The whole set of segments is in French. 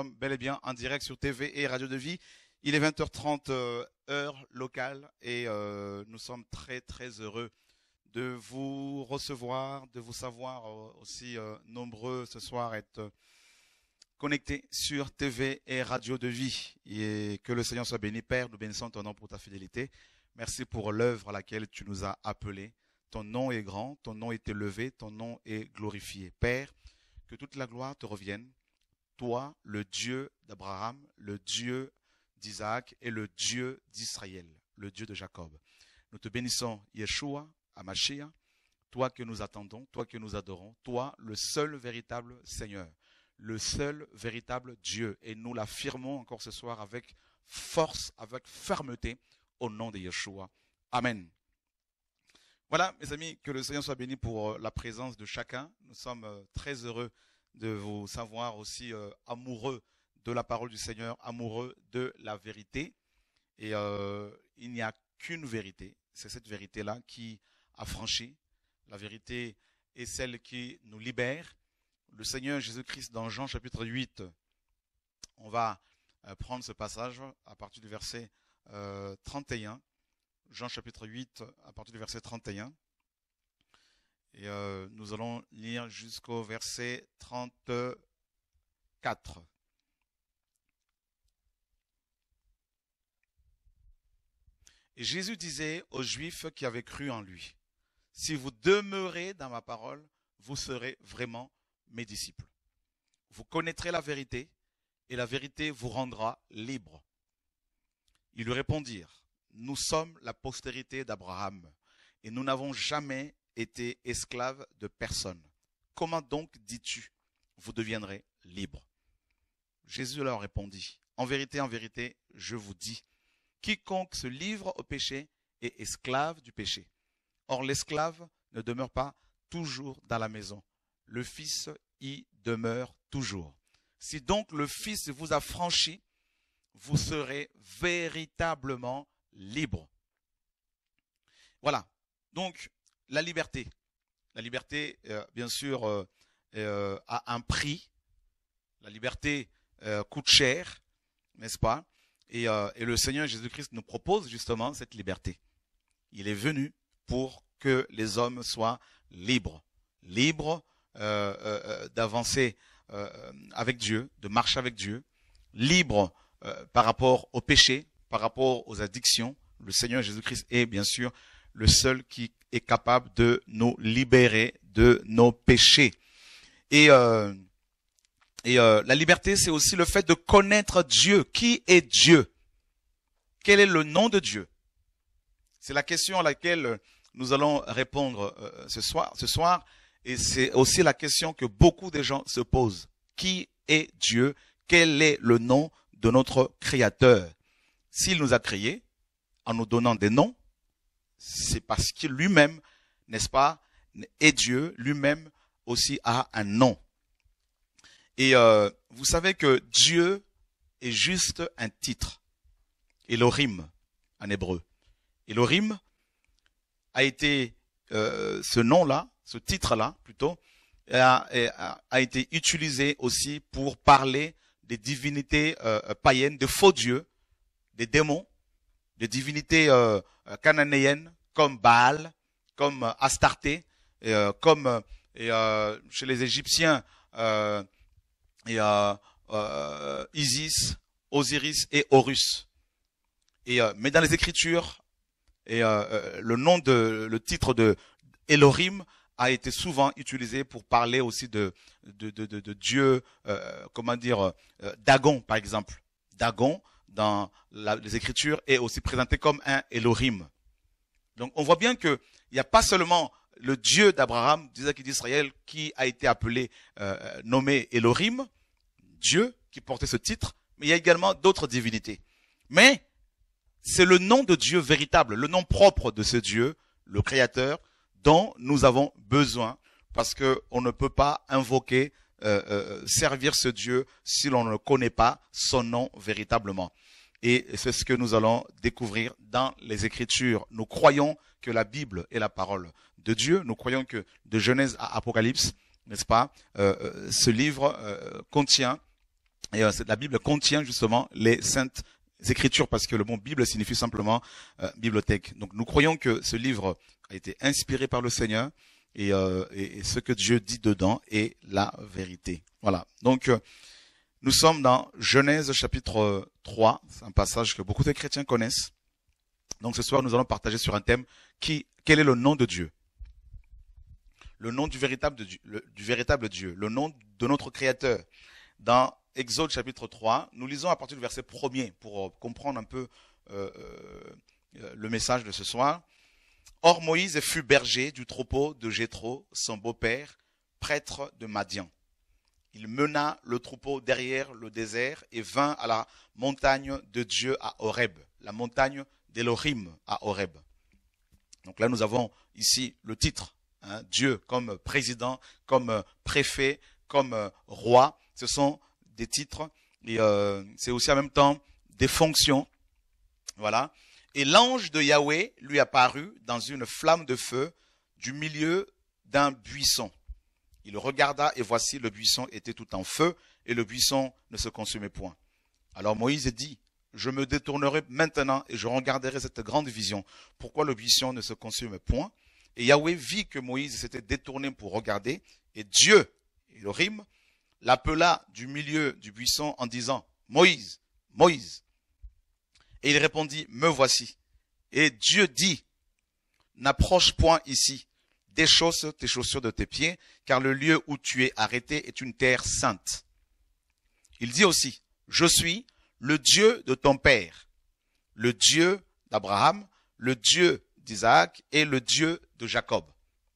sommes bel et bien en direct sur TV et Radio de Vie. Il est 20h30 euh, heure locale et euh, nous sommes très très heureux de vous recevoir, de vous savoir euh, aussi nombreux ce soir être connectés sur TV et Radio de Vie. Et que le Seigneur soit béni, Père, nous bénissons ton nom pour ta fidélité. Merci pour l'œuvre à laquelle tu nous as appelés. Ton nom est grand, ton nom est élevé, ton nom est glorifié. Père, que toute la gloire te revienne, toi, le Dieu d'Abraham, le Dieu d'Isaac et le Dieu d'Israël, le Dieu de Jacob. Nous te bénissons, Yeshua, Amashia, toi que nous attendons, toi que nous adorons, toi le seul véritable Seigneur, le seul véritable Dieu. Et nous l'affirmons encore ce soir avec force, avec fermeté, au nom de Yeshua. Amen. Voilà, mes amis, que le Seigneur soit béni pour euh, la présence de chacun. Nous sommes euh, très heureux de vous savoir aussi euh, amoureux de la parole du Seigneur, amoureux de la vérité. Et euh, il n'y a qu'une vérité, c'est cette vérité-là qui a franchi. La vérité est celle qui nous libère. Le Seigneur Jésus-Christ dans Jean chapitre 8, on va euh, prendre ce passage à partir du verset 31. Jean chapitre 8, à partir du verset 31. Et euh, nous allons lire jusqu'au verset 34. Jésus disait aux Juifs qui avaient cru en lui, Si vous demeurez dans ma parole, vous serez vraiment mes disciples. Vous connaîtrez la vérité, et la vérité vous rendra libre. Ils lui répondirent, Nous sommes la postérité d'Abraham, et nous n'avons jamais été esclave de personne. Comment donc dis-tu, vous deviendrez libre Jésus leur répondit, En vérité, en vérité, je vous dis, quiconque se livre au péché est esclave du péché. Or l'esclave ne demeure pas toujours dans la maison, le Fils y demeure toujours. Si donc le Fils vous a franchi, vous serez véritablement libre. Voilà. Donc, la liberté. La liberté, euh, bien sûr, euh, euh, a un prix. La liberté coûte cher, n'est-ce pas et, le Seigneur Jésus-Christ nous propose justement cette liberté. Il est venu pour que les hommes soient libres, libres d'avancer avec Dieu, de marcher avec Dieu, libres par rapport au péché, par rapport aux addictions. Le Seigneur Jésus-Christ est bien sûr le seul qui est capable de nous libérer de nos péchés. Et, euh, et euh, la liberté, c'est aussi le fait de connaître Dieu. Qui est Dieu Quel est le nom de Dieu C'est la question à laquelle nous allons répondre euh, ce soir. Ce soir et c'est aussi la question que beaucoup de gens se posent. Qui est Dieu Quel est le nom de notre Créateur S'il nous a créés en nous donnant des noms, c'est parce qu'il lui-même, n'est-ce pas, est Dieu, lui-même aussi a un nom. Et euh, vous savez que Dieu est juste un titre. Elohim, en hébreu. Elohim a été, euh, ce nom-là, ce titre-là plutôt, a, été utilisé aussi pour parler des divinités euh, païennes, des faux dieux, des démons, les divinités euh, euh, cananéennes comme Baal, comme euh, Astarté, euh, comme chez les Égyptiens et, Isis, Osiris et Horus. Et, mais dans les Écritures, et, le nom de le titre de Elohim a été souvent utilisé pour parler aussi de de, de, de, de Dieu, comment dire, Dagon par exemple. Dagon, dans les Écritures est aussi présenté comme un Elohim. Donc on voit bien qu'il n'y a pas seulement le Dieu d'Abraham, d'Isaac et d'Israël qui a été appelé, euh, nommé Elohim, Dieu qui portait ce titre, mais il y a également d'autres divinités. Mais c'est le nom de Dieu véritable, le nom propre de ce Dieu, le Créateur, dont nous avons besoin, parce que on ne peut pas invoquer euh, euh, servir ce Dieu si l'on ne connaît pas son nom véritablement. Et c'est ce que nous allons découvrir dans les Écritures. Nous croyons que la Bible est la parole de Dieu. Nous croyons que de Genèse à Apocalypse, n'est-ce pas, euh, ce livre contient, et la Bible contient justement les saintes écritures parce que le mot Bible signifie simplement bibliothèque. Donc nous croyons que ce livre a été inspiré par le Seigneur, euh, et, ce que Dieu dit dedans est la vérité. Voilà. Donc, euh, nous sommes dans Genèse chapitre 3. Euh, C'est un passage que beaucoup de chrétiens connaissent. Donc, ce soir, nous allons partager sur un thème qui, quel est le nom de Dieu? Le nom du véritable, Dieu, le, du véritable Dieu, le nom de notre Créateur. Dans Exode chapitre 3, nous lisons à partir du verset premier pour comprendre un peu le message de ce soir. Or Moïse fut berger du troupeau de Jéthro, son beau-père, prêtre de Madian. Il mena le troupeau derrière le désert et vint à la montagne de Dieu à Horeb, la montagne d'Elohim à Horeb. Donc là, nous avons ici le titre, hein, Dieu comme président, comme préfet, comme roi. Ce sont des titres et euh, c'est aussi en même temps des fonctions. Voilà. Et l'ange de Yahweh lui apparut dans une flamme de feu du milieu d'un buisson. Il regarda et voici le buisson était tout en feu et le buisson ne se consumait point. Alors Moïse dit, je me détournerai maintenant et je regarderai cette grande vision. Pourquoi le buisson ne se consume point Et Yahweh vit que Moïse s'était détourné pour regarder et Dieu, il rime, l'appela du milieu du buisson en disant, Moïse, Moïse. Et il répondit, me voici. Et Dieu dit, n'approche point ici, déchausse tes chaussures de tes pieds, car le lieu où tu es arrêté est une terre sainte. Il dit aussi, je suis le Dieu de ton père, le Dieu d'Abraham, le Dieu d'Isaac et le Dieu de Jacob.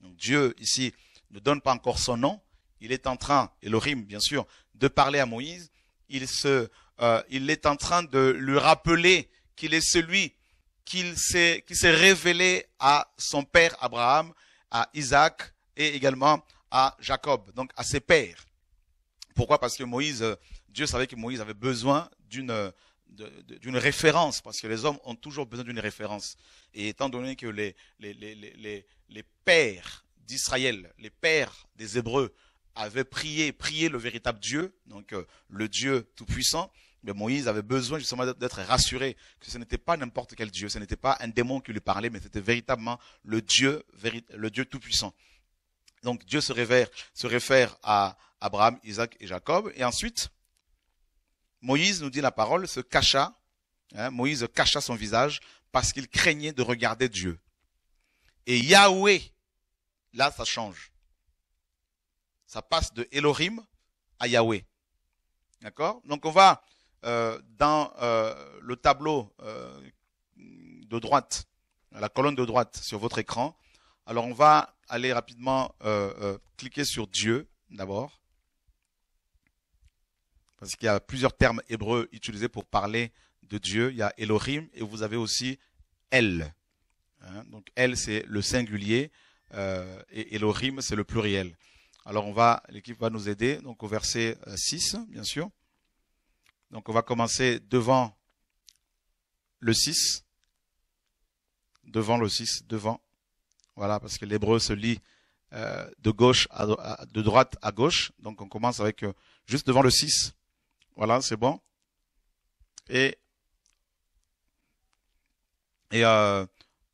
Dieu ici ne donne pas encore son nom, il est en train, et le rime, bien sûr, de parler à Moïse, il se euh, il est en train de lui rappeler qu'il est celui qu'il s'est, qui s'est révélé à son père Abraham, à Isaac et également à Jacob, donc à ses pères. Pourquoi Parce que Moïse, euh, Dieu savait que Moïse avait besoin d'une euh, d'une référence, parce que les hommes ont toujours besoin d'une référence. Et étant donné que les, les, les, les, les pères d'Israël, les pères des Hébreux, avait prié, prié le véritable Dieu, donc euh, le Dieu tout-puissant, mais Moïse avait besoin justement d'être rassuré que ce n'était pas n'importe quel Dieu, ce n'était pas un démon qui lui parlait, mais c'était véritablement le Dieu, le Dieu tout-puissant. Donc Dieu se réfère, se réfère à Abraham, Isaac et Jacob. Et ensuite, Moïse nous dit la parole, se cacha, hein, Moïse cacha son visage parce qu'il craignait de regarder Dieu. Et Yahweh, là ça change ça passe de Elohim à Yahweh. D'accord Donc on va euh, dans euh, le tableau euh, de droite, la colonne de droite sur votre écran. Alors on va aller rapidement cliquer sur Dieu d'abord, parce qu'il y a plusieurs termes hébreux utilisés pour parler de Dieu. Il y a Elohim et vous avez aussi El. Hein Donc El c'est le singulier et Elohim c'est le pluriel. Alors on va, l'équipe va nous aider, donc au verset 6, euh, bien sûr. Donc on va commencer devant le 6. Devant le 6, devant. Voilà, parce que l'hébreu se lit euh, de gauche à, de droite à gauche. Donc on commence avec euh, juste devant le 6. Voilà, c'est bon. Et, et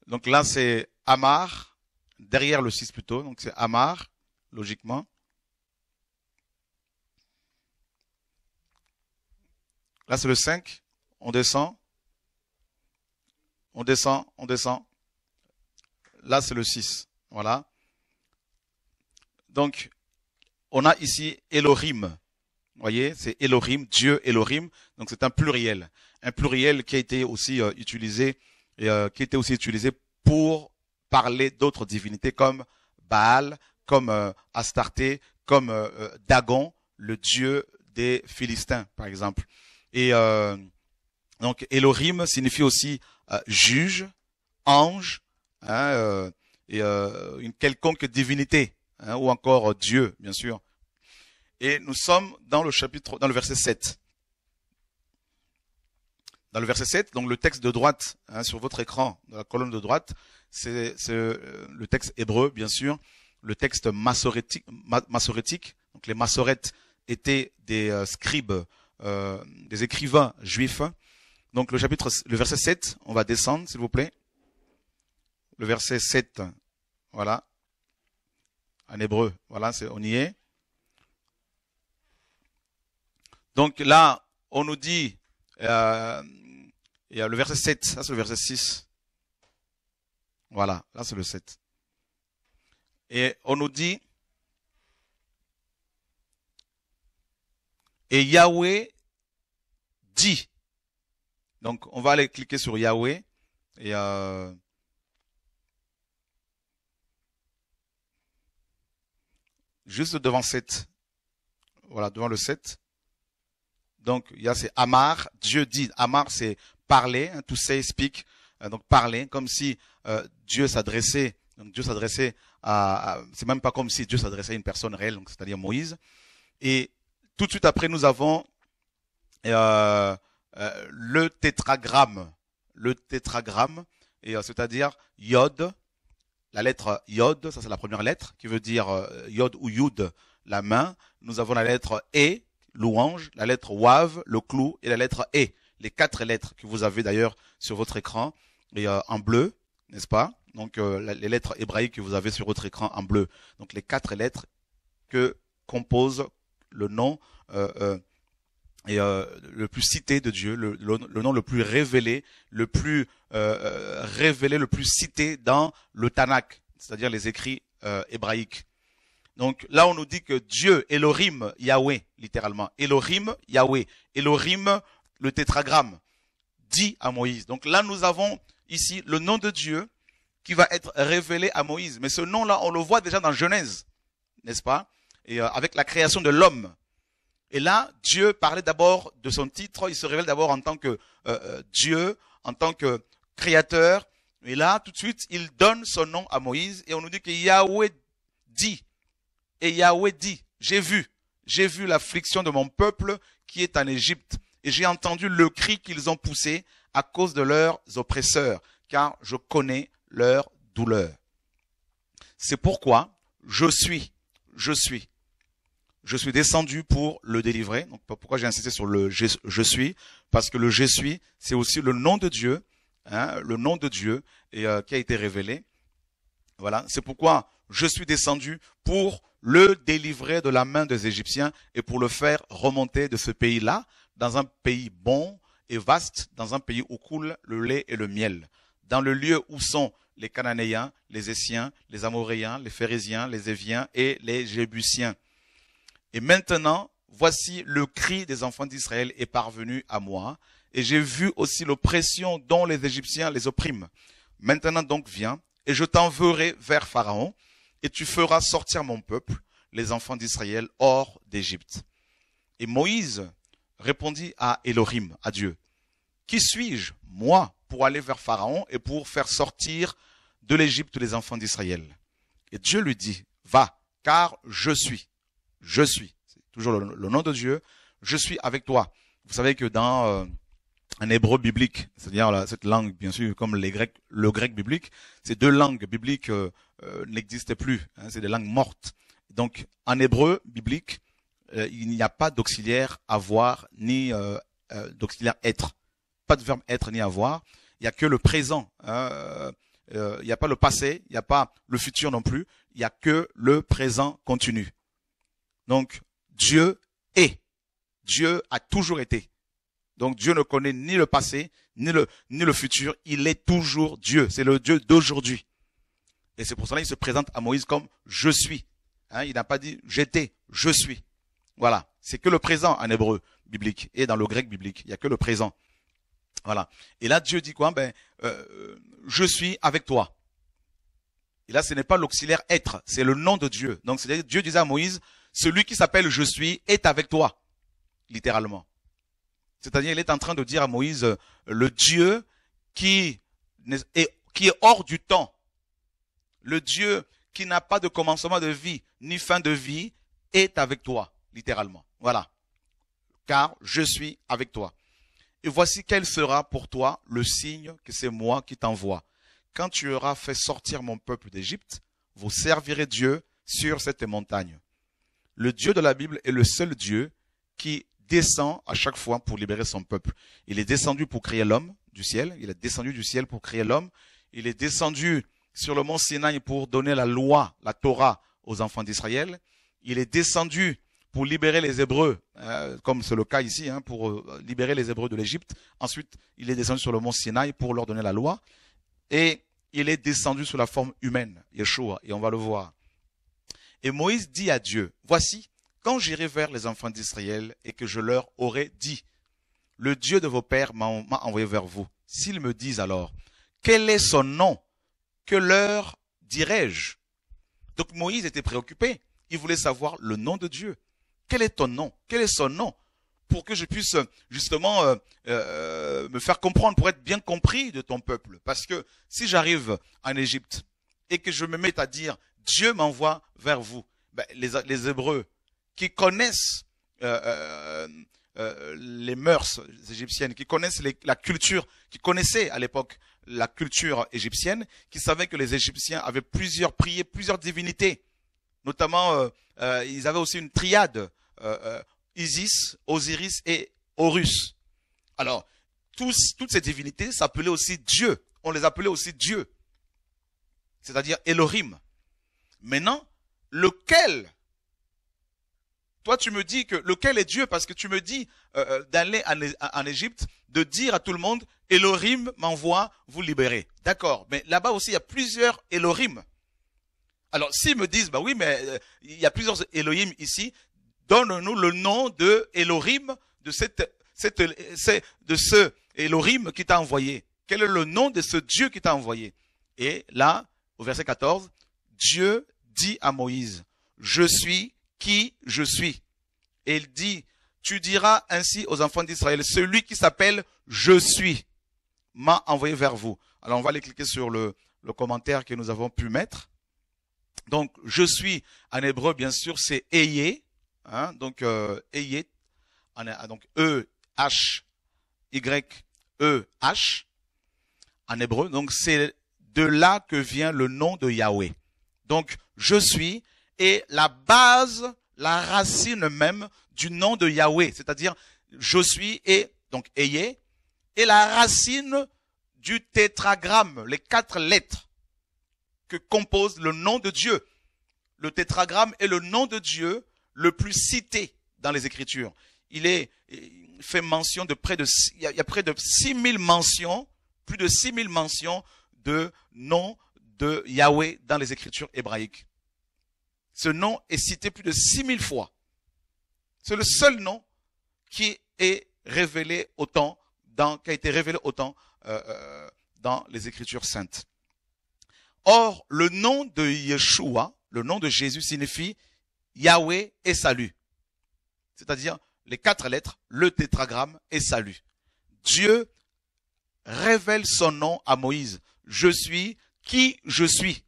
donc là c'est Amar, derrière le 6 plutôt, donc c'est Amar logiquement. Là, c'est le 5. On descend. On descend, on descend. Là, c'est le 6. Voilà. Donc, on a ici Elohim. Vous voyez, c'est Elohim, Dieu Elohim. Donc, c'est un pluriel. Un pluriel qui a été aussi euh, utilisé, et, euh, qui a été aussi utilisé pour parler d'autres divinités comme Baal, comme euh, Astarté, comme euh, euh, Dagon, le dieu des Philistins, par exemple. Et donc Elohim signifie aussi juge, ange, hein, et une quelconque divinité, hein, ou encore Dieu, bien sûr. Et nous sommes dans le chapitre, dans le verset 7 dans le verset 7, donc le texte de droite hein, sur votre écran, dans la colonne de droite, c'est le texte hébreu, bien sûr, le texte massorétique, massorétique. Donc les massorètes étaient des euh, scribes, euh, des écrivains juifs. Donc le chapitre, le verset 7, on va descendre, s'il vous plaît. Le verset 7, voilà. En hébreu, voilà, c'est, on y est. Donc là, on nous dit, euh, il y a le verset 7, ça c'est le verset 6. Voilà, là c'est le 7. Et on nous dit, et Yahweh dit. Donc, on va aller cliquer sur Yahweh. Et euh, juste devant 7. Voilà, devant le 7. Donc, il y a c'est Amar. Dieu dit. Amar, c'est parler. Hein, to say, speak. Euh, donc, parler. Comme si euh, Dieu s'adressait. Donc, Dieu s'adressait c'est même pas comme si Dieu s'adressait à une personne réelle, c'est-à-dire Moïse. Et tout de suite après, nous avons euh, euh, le tétragramme, le tétragramme, et euh, c'est-à-dire Yod, la lettre Yod, ça c'est la première lettre qui veut dire Yod ou Yud, la main. Nous avons la lettre E, louange, la lettre Wav, le clou, et la lettre E, les quatre lettres que vous avez d'ailleurs sur votre écran et en bleu, n'est-ce pas donc euh, les lettres hébraïques que vous avez sur votre écran en bleu, donc les quatre lettres que compose le nom euh, euh, et, le plus cité de Dieu, le, le, nom le plus révélé, le plus révélé, le plus cité dans le Tanakh, c'est-à-dire les écrits hébraïques. Donc là, on nous dit que Dieu, Elohim, Yahweh, littéralement, Elohim, Yahweh, Elohim, le tétragramme, dit à Moïse. Donc là, nous avons ici le nom de Dieu qui va être révélé à Moïse. Mais ce nom-là, on le voit déjà dans Genèse, n'est-ce pas Et euh, avec la création de l'homme. Et là, Dieu parlait d'abord de son titre, il se révèle d'abord en tant que euh, euh, Dieu, en tant que créateur. Et là, tout de suite, il donne son nom à Moïse et on nous dit que Yahweh dit, et Yahweh dit, j'ai vu, j'ai vu l'affliction de mon peuple qui est en Égypte, et j'ai entendu le cri qu'ils ont poussé à cause de leurs oppresseurs, car je connais leur douleur. C'est pourquoi je suis, je suis, je suis descendu pour le délivrer. Donc pourquoi j'ai insisté sur le je, suis Parce que le je suis, c'est aussi le nom de Dieu, hein, le nom de Dieu et, euh, qui a été révélé. Voilà, c'est pourquoi je suis descendu pour le délivrer de la main des Égyptiens et pour le faire remonter de ce pays-là, dans un pays bon et vaste, dans un pays où coule le lait et le miel, dans le lieu où sont les Cananéens, les Essiens, les Amoréens, les Phérésiens, les Éviens et les Jébusiens. Et maintenant, voici le cri des enfants d'Israël est parvenu à moi, et j'ai vu aussi l'oppression dont les Égyptiens les oppriment. Maintenant donc viens, et je t'enverrai vers Pharaon, et tu feras sortir mon peuple, les enfants d'Israël, hors d'Égypte. Et Moïse répondit à Elohim, à Dieu, Qui suis-je, moi, pour aller vers Pharaon et pour faire sortir de l'Égypte les enfants d'Israël. Et Dieu lui dit, va, car je suis, je suis, c'est toujours le, nom de Dieu, je suis avec toi. Vous savez que dans euh, un hébreu biblique, c'est-à-dire cette langue, bien sûr, comme les Grecs, le grec biblique, ces deux langues bibliques euh, euh n'existent plus, hein, c'est des langues mortes. Donc, en hébreu biblique, euh, il n'y a pas d'auxiliaire avoir ni d'auxiliaire être, pas de verbe être ni avoir. Il n'y a que le présent. Hein, euh, il n'y a pas le passé, il n'y a pas le futur non plus, il n'y a que le présent continu. Donc Dieu est. Dieu a toujours été. Donc Dieu ne connaît ni le passé, ni le, ni le futur. Il est toujours Dieu. C'est le Dieu d'aujourd'hui. Et c'est pour cela qu'il se présente à Moïse comme je suis. Hein, il n'a pas dit j'étais, je suis. Voilà. C'est que le présent en hébreu biblique et dans le grec biblique. Il n'y a que le présent. Voilà. Et là, Dieu dit quoi Ben, euh, je suis avec toi. Et là, ce n'est pas l'auxiliaire être, c'est le nom de Dieu. Donc, c'est-à-dire Dieu disait à Moïse, celui qui s'appelle je suis est avec toi, littéralement. C'est-à-dire, il est en train de dire à Moïse, euh, le Dieu qui qui est hors du temps, le Dieu qui n'a pas de commencement de vie ni fin de vie est avec toi, littéralement. Voilà. Car je suis avec toi. Et voici quel sera pour toi le signe que c'est moi qui t'envoie. Quand tu auras fait sortir mon peuple d'Égypte, vous servirez Dieu sur cette montagne. Le Dieu de la Bible est le seul Dieu qui descend à chaque fois pour libérer son peuple. Il est descendu pour créer l'homme du ciel, il est descendu du ciel pour créer l'homme, il est descendu sur le mont Sinaï pour donner la loi, la Torah aux enfants d'Israël, il est descendu pour libérer les Hébreux, euh, comme c'est le cas ici, hein, pour euh, libérer les Hébreux de l'Égypte. Ensuite, il est descendu sur le mont Sinaï pour leur donner la loi. Et il est descendu sous la forme humaine, Yeshua, et on va le voir. Et Moïse dit à Dieu, voici, quand j'irai vers les enfants d'Israël et que je leur aurai dit, le Dieu de vos pères m'a envoyé vers vous. S'ils me disent alors, quel est son nom Que leur dirai-je Donc Moïse était préoccupé. Il voulait savoir le nom de Dieu. Quel est ton nom Quel est son nom Pour que je puisse justement euh, euh, me faire comprendre, pour être bien compris de ton peuple. Parce que si j'arrive en Égypte et que je me mets à dire Dieu m'envoie vers vous, ben, les, les, Hébreux qui connaissent euh, les mœurs égyptiennes, qui connaissent la culture, qui connaissaient à l'époque la culture égyptienne, qui savaient que les Égyptiens avaient plusieurs prières, plusieurs divinités. Notamment, ils avaient aussi une triade euh, euh, Isis, Osiris et Horus. Alors, toutes ces divinités s'appelaient aussi Dieu. On les appelait aussi Dieu. C'est-à-dire Elohim. Maintenant, lequel toi, tu me dis que lequel est Dieu parce que tu me dis euh, d'aller en, Égypte, de dire à tout le monde Elohim m'envoie vous libérer. D'accord, mais là-bas aussi il y a plusieurs Elohim. Alors s'ils me disent bah oui, mais il y a plusieurs Elohim ici, donne-nous le nom de Elohim, de cette, cette de ce Elohim qui t'a envoyé. Quel est le nom de ce Dieu qui t'a envoyé? Et là, au verset 14, Dieu dit à Moïse, je suis qui je suis. Et il dit, tu diras ainsi aux enfants d'Israël, celui qui s'appelle je suis m'a envoyé vers vous. Alors on va aller cliquer sur le, le commentaire que nous avons pu mettre. Donc, je suis en hébreu, bien sûr, c'est ayé. Hein? donc euh, donc E H Y E H en hébreu. Donc c'est de là que vient le nom de Yahweh. Donc je suis et la base, la racine même du nom de Yahweh, c'est-à-dire je suis et donc ayez est la racine du tétragramme, les quatre lettres que compose le nom de Dieu. Le tétragramme est le nom de Dieu le plus cité dans les Écritures. Il est fait mention de près de il y a, près de 6000 mentions, plus de 6000 mentions de nom de Yahweh dans les Écritures hébraïques. Ce nom est cité plus de 6000 fois. C'est le seul nom qui est révélé autant dans, qui a été révélé autant euh, euh, dans les Écritures saintes. Or, le nom de Yeshua, le nom de Jésus signifie Yahweh et salut. C'est-à-dire les quatre lettres, le tétragramme et salut. Dieu révèle son nom à Moïse. Je suis qui je suis.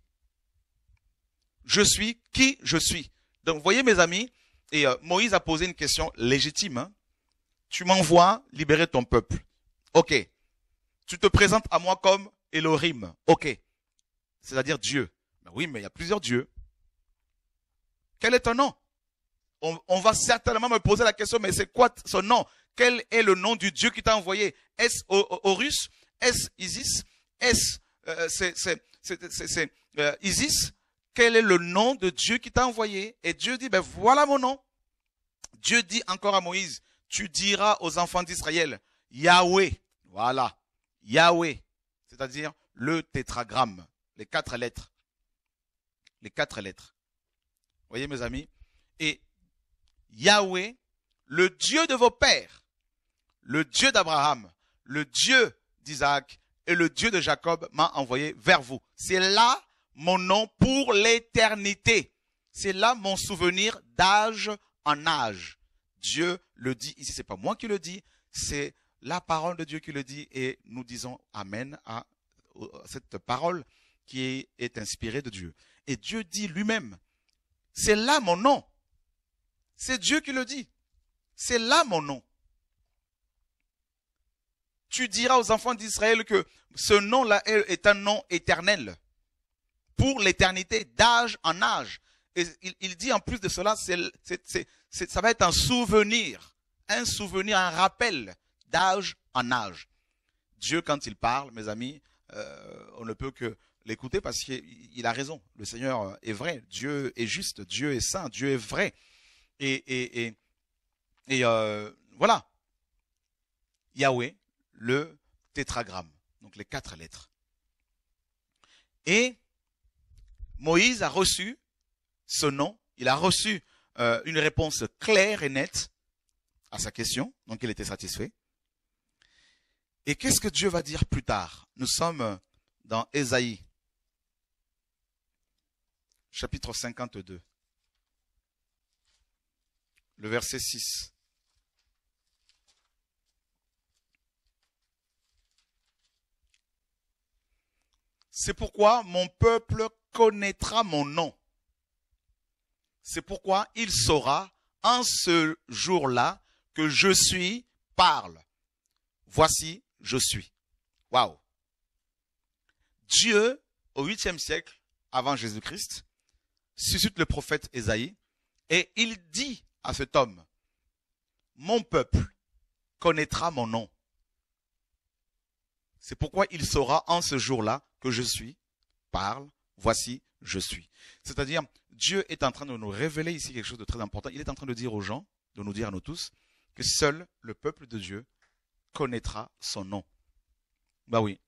Je suis qui je suis. Donc, vous voyez, mes amis, et euh, Moïse a posé une question légitime. Hein. Tu m'envoies libérer ton peuple. Ok. Tu te présentes à moi comme Elohim. Ok. C'est-à-dire Dieu. Ben oui, mais il y a plusieurs dieux. Quel est ton nom on, va certainement me poser la question, mais c'est quoi son nom Quel est le nom du Dieu qui t'a envoyé Est-ce Horus Est-ce Isis euh, Est-ce euh, Isis Quel est le nom de Dieu qui t'a envoyé Et Dieu dit, ben voilà mon nom. Dieu dit encore à Moïse, tu diras aux enfants d'Israël, Yahweh, voilà, Yahweh, c'est-à-dire le tétragramme, les quatre lettres. Les quatre lettres. Voyez mes amis Et Yahweh, le Dieu de vos pères, le Dieu d'Abraham, le Dieu d'Isaac et le Dieu de Jacob m'a envoyé vers vous. C'est là mon nom pour l'éternité. C'est là mon souvenir d'âge en âge. Dieu le dit ici, c'est pas moi qui le dis, c'est la parole de Dieu qui le dit et nous disons amen à cette parole qui est inspirée de Dieu. Et Dieu dit lui-même c'est là mon nom. C'est Dieu qui le dit. C'est là mon nom. Tu diras aux enfants d'Israël que ce nom-là est un nom éternel. Pour l'éternité, d'âge en âge. Et il, dit en plus de cela, c'est, ça va être un souvenir. Un souvenir, un rappel d'âge en âge. Dieu, quand il parle, mes amis, euh, on ne peut que l'écouter parce qu'il a raison. Le Seigneur euh, est vrai, Dieu est juste, Dieu est saint, Dieu est vrai. Et, euh, voilà. Yahweh, le tétragramme, donc les quatre lettres. Et Moïse a reçu ce nom, il a reçu euh, une réponse claire et nette à sa question, donc il était satisfait. Et qu'est-ce que Dieu va dire plus tard Nous sommes dans Ésaïe chapitre 52, le verset 6. C'est pourquoi mon peuple connaîtra mon nom. C'est pourquoi il saura en ce jour-là que je suis parle. Voici, je suis. Waouh. Dieu, au 8e siècle avant Jésus-Christ, suscite le prophète Esaïe et il dit à cet homme, mon peuple connaîtra mon nom. C'est pourquoi il saura en ce jour-là que je suis, parle, voici, je suis. C'est-à-dire, Dieu est en train de nous révéler ici quelque chose de très important. Il est en train de dire aux gens, de nous dire à nous tous, que seul le peuple de Dieu connaîtra son nom. Bah ben oui.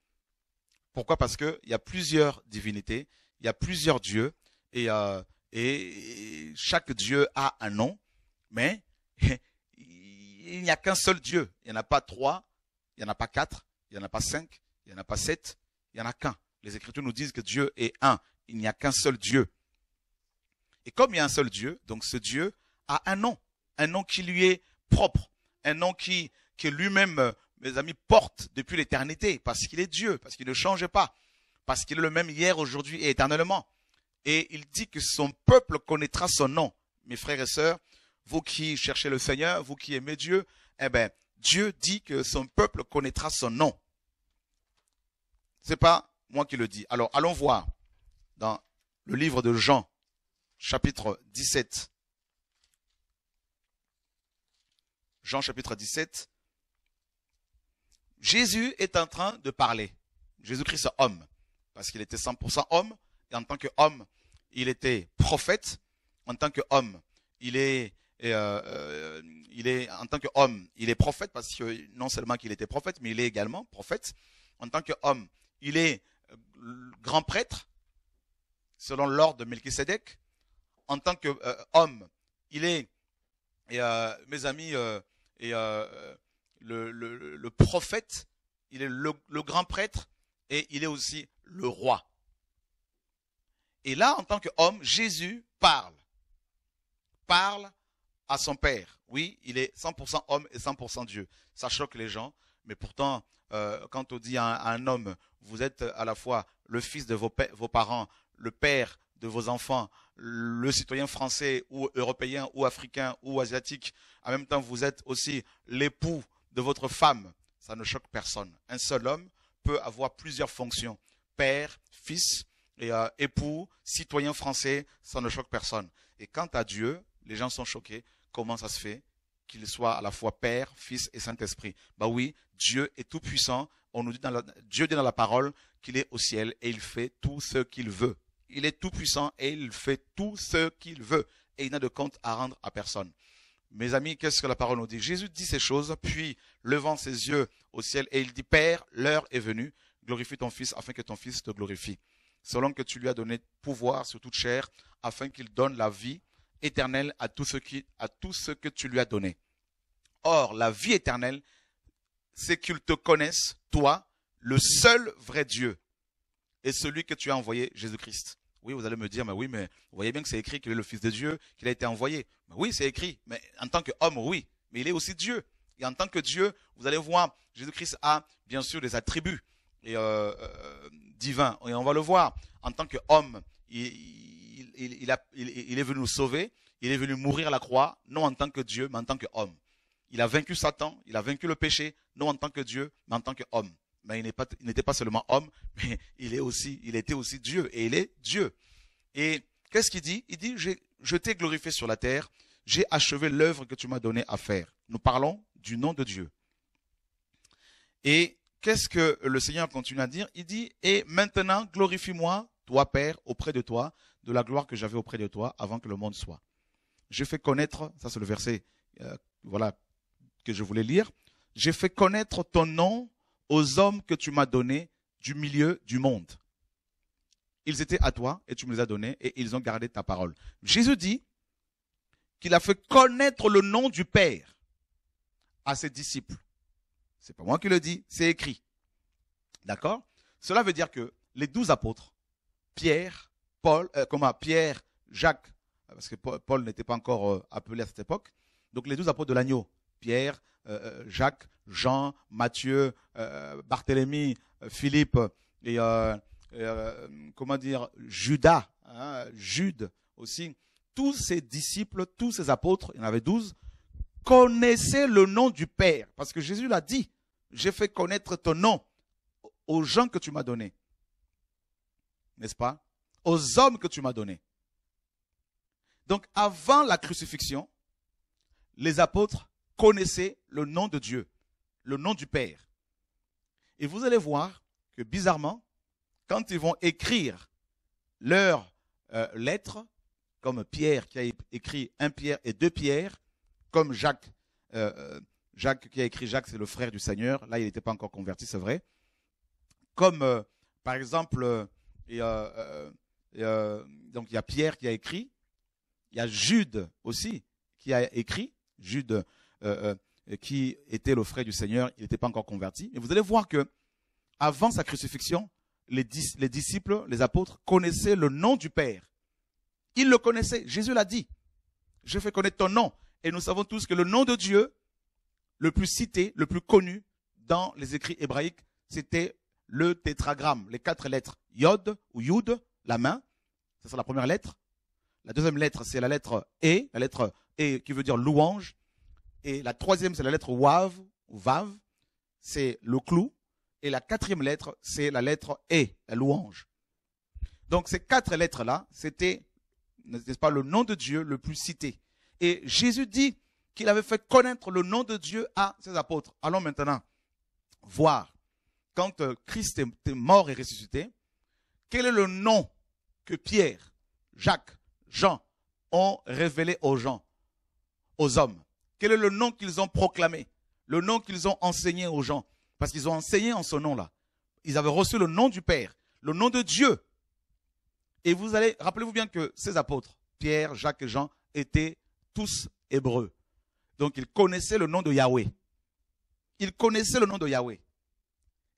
Pourquoi Parce qu'il y a plusieurs divinités, il y a plusieurs dieux, euh, et, chaque Dieu a un nom, mais il n'y a qu'un seul Dieu. Il n'y en a pas trois, il n'y en a pas quatre, il n'y en a pas cinq, il n'y en a pas sept, il n'y en a qu'un. Les Écritures nous disent que Dieu est un. Il n'y a qu'un seul Dieu. Et comme il y a un seul Dieu, donc ce Dieu a un nom, un nom qui lui est propre, un nom qui que lui-même, euh, mes amis, porte depuis l'éternité, parce qu'il est Dieu, parce qu'il ne change pas, parce qu'il est le même hier, aujourd'hui et éternellement. Et il dit que son peuple connaîtra son nom. Mes frères et sœurs, vous qui cherchez le Seigneur, vous qui aimez Dieu, eh bien, Dieu dit que son peuple connaîtra son nom. C'est pas moi qui le dis. Alors, allons voir dans le livre de Jean, chapitre 17. Jean chapitre 17. Jésus est en train de parler. Jésus-Christ homme, parce qu'il était 100% homme, en tant qu'homme, il était prophète. En tant qu'homme, il est euh, euh, il est en tant qu'homme, il est prophète parce que non seulement qu'il était prophète, mais il est également prophète. En tant qu'homme, il est grand prêtre selon l'ordre de Melchisedec. En tant qu'homme, euh, il est, et, mes amis, et, le, prophète, il est le grand prêtre et il est aussi le roi. Et là, en tant qu'homme, Jésus parle. Parle à son Père. Oui, il est 100% homme et 100% Dieu. Ça choque les gens, mais pourtant, euh, quand on dit à un, homme, vous êtes à la fois le fils de vos parents, le père de vos enfants, le citoyen français ou européen ou africain ou asiatique, en même temps, vous êtes aussi l'époux de votre femme, ça ne choque personne. Un seul homme peut avoir plusieurs fonctions, père, fils, et euh, époux, citoyen français, ça ne choque personne. Et quant à Dieu, les gens sont choqués. Comment ça se fait qu'il soit à la fois Père, Fils et Saint-Esprit Bah oui, Dieu est tout puissant. On nous dit dans Dieu dit dans la parole qu'il est au ciel et il fait tout ce qu'il veut. Il est tout puissant et il fait tout ce qu'il veut. Et il n'a de compte à rendre à personne. Mes amis, qu'est-ce que la parole nous dit Jésus dit ces choses, puis levant ses yeux au ciel, et il dit, Père, l'heure est venue, glorifie ton Fils afin que ton Fils te glorifie selon que tu lui as donné pouvoir sur toute chair, afin qu'il donne la vie éternelle à tout ce, qui, à que tu lui as donné. Or, la vie éternelle, c'est qu'il te connaisse, toi, le seul vrai Dieu, et celui que tu as envoyé, Jésus-Christ. Oui, vous allez me dire, mais oui, mais vous voyez bien que c'est écrit qu'il est le Fils de Dieu, qu'il a été envoyé. Mais oui, c'est écrit, mais en tant qu'homme, oui, mais il est aussi Dieu. Et en tant que Dieu, vous allez voir, Jésus-Christ a bien sûr des attributs et, euh, euh, divin. Et on va le voir en tant qu'homme. Il, il, il, a, il, est venu nous sauver. Il est venu mourir à la croix, non en tant que Dieu, mais en tant qu'homme. Il a vaincu Satan, il a vaincu le péché, non en tant que Dieu, mais en tant qu'homme. Mais il n'était pas, pas, seulement homme, mais il est aussi, il était aussi Dieu, et il est Dieu. Et qu'est-ce qu'il dit Il dit, je t'ai glorifié sur la terre, j'ai achevé l'œuvre que tu m'as donnée à faire. Nous parlons du nom de Dieu. Et qu'est-ce que le Seigneur continue à dire Il dit, et maintenant glorifie-moi, toi Père, auprès de toi, de la gloire que j'avais auprès de toi avant que le monde soit. J'ai fait connaître, ça c'est le verset euh, voilà, que je voulais lire, j'ai fait connaître ton nom aux hommes que tu m'as donnés du milieu du monde. Ils étaient à toi et tu me les as donnés et ils ont gardé ta parole. Jésus dit qu'il a fait connaître le nom du Père à ses disciples. C'est pas moi qui le dis, c'est écrit. D'accord Cela veut dire que les douze apôtres, Pierre, Paul, euh, comment Pierre, Jacques, euh, parce que Paul n'était pas encore euh, appelé à cette époque, donc les douze apôtres de l'agneau, Pierre, Jacques, Jean, Matthieu, Barthélemy, Philippe et comment dire Judas, hein, Jude aussi. Tous ces disciples, tous ces apôtres, il y en avait douze, connaissez le nom du Père. Parce que Jésus l'a dit, j'ai fait connaître ton nom aux gens que tu m'as donnés. N'est-ce pas Aux hommes que tu m'as donnés. Donc avant la crucifixion, les apôtres connaissaient le nom de Dieu, le nom du Père. Et vous allez voir que bizarrement, quand ils vont écrire leur euh, lettres, comme Pierre qui a écrit un Pierre et deux Pierres, comme Jacques, euh, euh, Jacques qui a écrit Jacques, c'est le frère du Seigneur. Là, il n'était pas encore converti, c'est vrai. Comme, euh, par exemple, donc il y a Pierre qui a écrit, il y a Jude aussi qui a écrit, Jude qui était le frère du Seigneur, il n'était pas encore converti. Mais vous allez voir que avant sa crucifixion, les, les, disciples, les apôtres connaissaient le nom du Père. Ils le connaissaient. Jésus l'a dit. Je fais connaître ton nom. Et nous savons tous que le nom de Dieu, le plus cité, le plus connu dans les écrits hébraïques, c'était le tétragramme, les quatre lettres Yod ou Yud, la main, ça sera la première lettre. La deuxième lettre, c'est la lettre E, la lettre E qui veut dire louange. Et la troisième, c'est la lettre Wav ou Vav, c'est le clou. Et la quatrième lettre, c'est la lettre E, la louange. Donc ces quatre lettres-là, c'était, n'est-ce pas, le nom de Dieu le plus cité. Et Jésus dit qu'il avait fait connaître le nom de Dieu à ses apôtres. Allons maintenant voir, quand euh, Christ est mort et ressuscité, quel est le nom que Pierre, Jacques, Jean ont révélé aux gens, aux hommes Quel est le nom qu'ils ont proclamé Le nom qu'ils ont enseigné aux gens Parce qu'ils ont enseigné en ce nom-là. Ils avaient reçu le nom du Père, le nom de Dieu. Et vous allez, rappelez-vous bien que ces apôtres, Pierre, Jacques et Jean, étaient tous hébreux. Donc ils connaissaient le nom de Yahweh. Ils connaissaient le nom de Yahweh.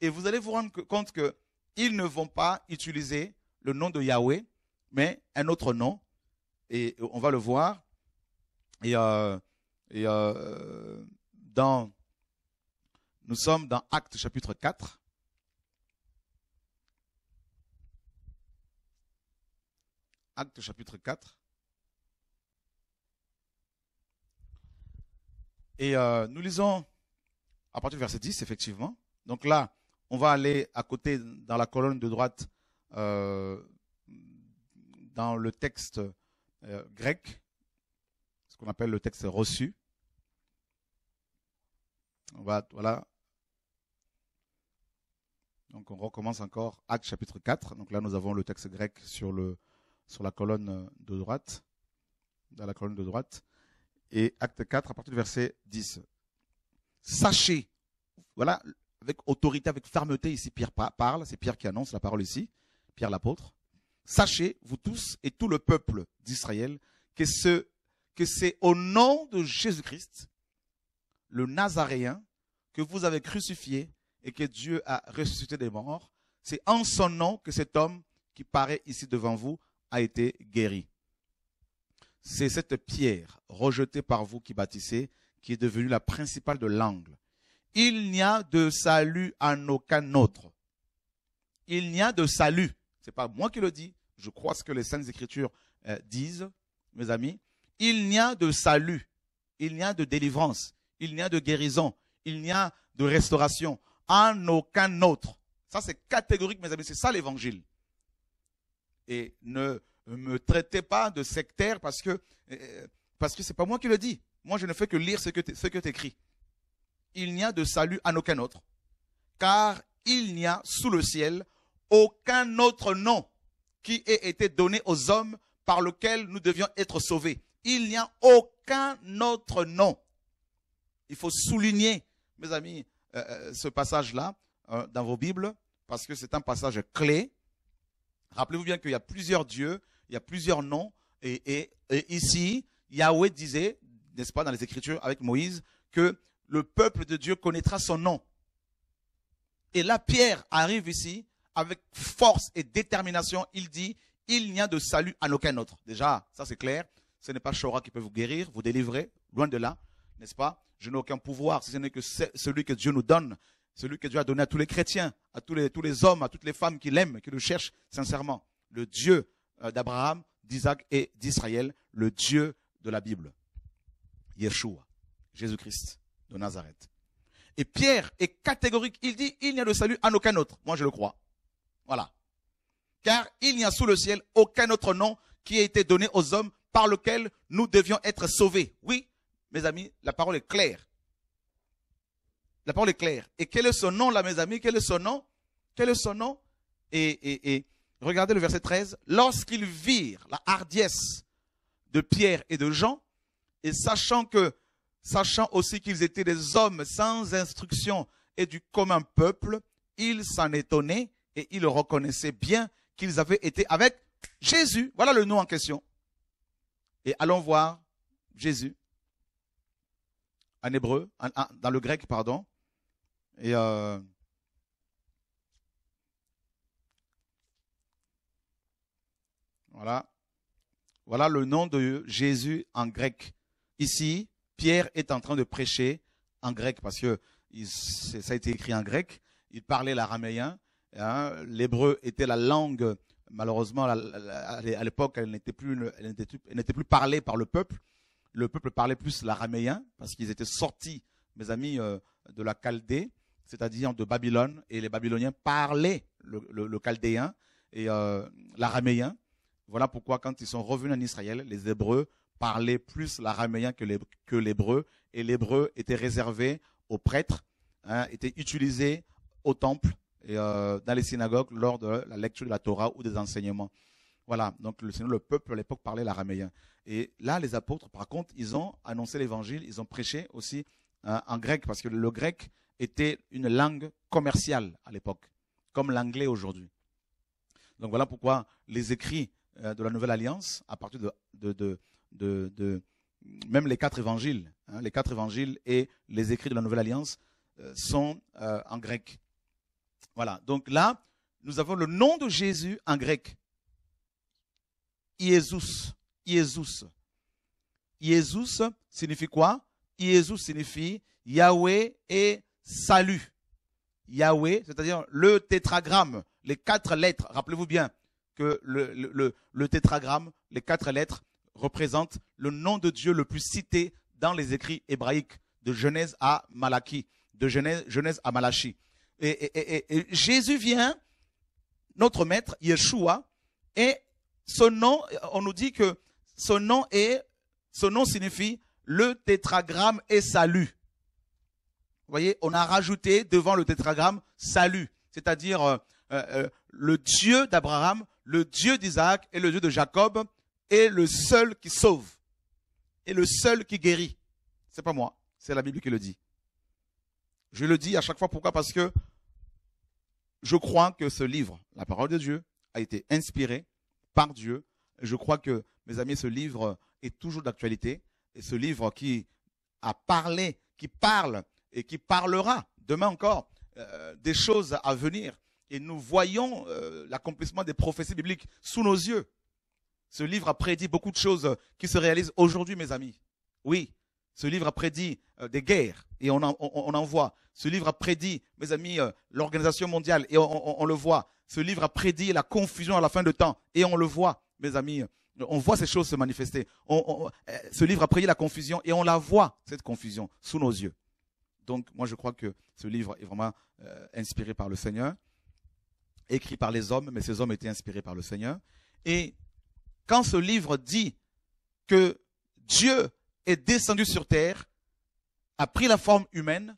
Et vous allez vous rendre compte qu'ils ne vont pas utiliser le nom de Yahweh, mais un autre nom. Et on va le voir. Et, euh, euh, dans, nous sommes dans Actes chapitre 4. Actes chapitre 4. Et euh, nous lisons à partir du verset 10, effectivement. Donc là, on va aller à côté, dans la colonne de droite, euh, dans le texte euh, grec, ce qu'on appelle le texte reçu. On va, voilà. Donc on recommence encore Acte chapitre 4. Donc là, nous avons le texte grec sur, le, sur la colonne de droite, dans la colonne de droite et acte 4 à partir du verset 10. Sachez, voilà, avec autorité, avec fermeté, ici Pierre parle, c'est Pierre qui annonce la parole ici, Pierre l'apôtre. Sachez, vous tous et tout le peuple d'Israël, que ce, que c'est au nom de Jésus-Christ, le Nazaréen, que vous avez crucifié et que Dieu a ressuscité des morts, c'est en son nom que cet homme qui paraît ici devant vous a été guéri. C'est cette pierre rejetée par vous qui bâtissez qui est devenue la principale de l'angle. Il n'y a de salut en aucun autre. Il n'y a de salut. C'est pas moi qui le dis. Je crois ce que les saintes écritures euh, disent, mes amis. Il n'y a de salut. Il n'y a de délivrance. Il n'y a de guérison. Il n'y a de restauration en aucun autre. Ça, c'est catégorique, mes amis. C'est ça l'évangile. Et ne, ne me traitez pas de sectaire parce que euh, parce que c'est pas moi qui le dis. Moi, je ne fais que lire ce que ce que t'écris. Il n'y a de salut à aucun autre, car il n'y a sous le ciel aucun autre nom qui ait été donné aux hommes par lequel nous devions être sauvés. Il n'y a aucun autre nom. Il faut souligner, mes amis, euh, euh, ce passage-là dans vos Bibles, parce que c'est un passage clé. Rappelez-vous bien qu'il y a plusieurs dieux, il y a plusieurs noms. Et, ici, Yahweh disait, n'est-ce pas, dans les Écritures avec Moïse, que le peuple de Dieu connaîtra son nom. Et la Pierre arrive ici avec force et détermination. Il dit, il n'y a de salut à aucun autre. Déjà, ça c'est clair. Ce n'est pas Shora qui peut vous guérir, vous délivrer, loin de là, n'est-ce pas Je n'ai aucun pouvoir, si ce n'est que celui que Dieu nous donne, celui que Dieu a donné à tous les chrétiens, à tous les, tous les hommes, à toutes les femmes qui l'aiment, qui le cherchent sincèrement. Le Dieu euh, d'Abraham, d'Isaac et d'Israël, le Dieu de la Bible. Yeshua, Jésus-Christ de Nazareth. Et Pierre est catégorique. Il dit, il n'y a de salut en aucun autre. Moi, je le crois. Voilà. Car il n'y a sous le ciel aucun autre nom qui a été donné aux hommes par lequel nous devions être sauvés. Oui, mes amis, la parole est claire. La parole est claire. Et quel est son nom, là, mes amis Quel est son nom Quel est son nom et, et, et Regardez le verset 13. Lorsqu'ils virent la hardiesse de Pierre et de Jean, et sachant que, sachant aussi qu'ils étaient des hommes sans instruction et du commun peuple, ils s'en étonnaient et ils reconnaissaient bien qu'ils avaient été avec Jésus. Voilà le nom en question. Et allons voir Jésus en hébreu, dans le grec, pardon. Et euh, Voilà. Voilà le nom de Jésus en grec. Ici, Pierre est en train de prêcher en grec parce que ça a été écrit en grec. Il parlait l'araméen. Hein. L'hébreu était la langue, malheureusement, à l'époque, elle n'était plus, elle n'était plus parlée par le peuple. Le peuple parlait plus l'araméen parce qu'ils étaient sortis, mes amis, euh, de la Chaldée, c'est-à-dire de Babylone, et les Babyloniens parlaient le, chaldéen et euh, l'araméen. Voilà pourquoi quand ils sont revenus en Israël, les Hébreux parlaient plus l'araméen que l'hébreu, et l'hébreu était réservé aux prêtres, hein, était utilisé au temple et euh, dans les synagogues lors de la lecture de la Torah ou des enseignements. Voilà, donc le, le peuple à l'époque parlait l'araméen. Et là, les apôtres, par contre, ils ont annoncé l'évangile, ils ont prêché aussi hein, en grec, parce que le grec était une langue commerciale à l'époque, comme l'anglais aujourd'hui. Donc voilà pourquoi les écrits euh, de la Nouvelle Alliance, à partir de, même les quatre évangiles, hein, les quatre évangiles et les écrits de la Nouvelle Alliance euh, sont euh, en grec. Voilà, donc là, nous avons le nom de Jésus en grec. jésus. Iésus. Iésus signifie quoi Iésus signifie Yahweh et salut. Yahweh, c'est-à-dire le tétragramme, les quatre lettres, rappelez-vous bien, que le, le, tétragramme, les quatre lettres, représentent le nom de Dieu le plus cité dans les écrits hébraïques, de Genèse à Malachie, de Genèse, Genèse à Malachie. Et, Jésus vient, notre maître, Yeshua, et son nom, on nous dit que son nom nom signifie le tétragramme et salut. Vous voyez, on a rajouté devant le tétragramme salut, c'est-à-dire euh, euh, le Dieu d'Abraham, le Dieu d'Isaac et le Dieu de Jacob est le seul qui sauve, et le seul qui guérit. C'est pas moi, c'est la Bible qui le dit. Je le dis à chaque fois, pourquoi Parce que je crois que ce livre, la parole de Dieu, a été inspiré par Dieu. Je crois que, mes amis, ce livre est toujours d'actualité. Et ce livre qui a parlé, qui parle et qui parlera demain encore euh, des choses à venir, et nous voyons euh, l'accomplissement des prophéties bibliques sous nos yeux. Ce livre a prédit beaucoup de choses euh, qui se réalisent aujourd'hui, mes amis. Oui, ce livre a prédit euh, des guerres et on en, voit. Ce livre a prédit, mes amis, l'organisation mondiale et on, le voit. Ce livre a prédit la confusion à la fin de temps et on le voit, mes amis. On voit ces choses se manifester. ce livre a prédit la confusion et on la voit, cette confusion, sous nos yeux. Donc, moi, je crois que ce livre est vraiment inspiré par le Seigneur écrit par les hommes, mais ces hommes étaient inspirés par le Seigneur. Et quand ce livre dit que Dieu est descendu sur terre, a pris la forme humaine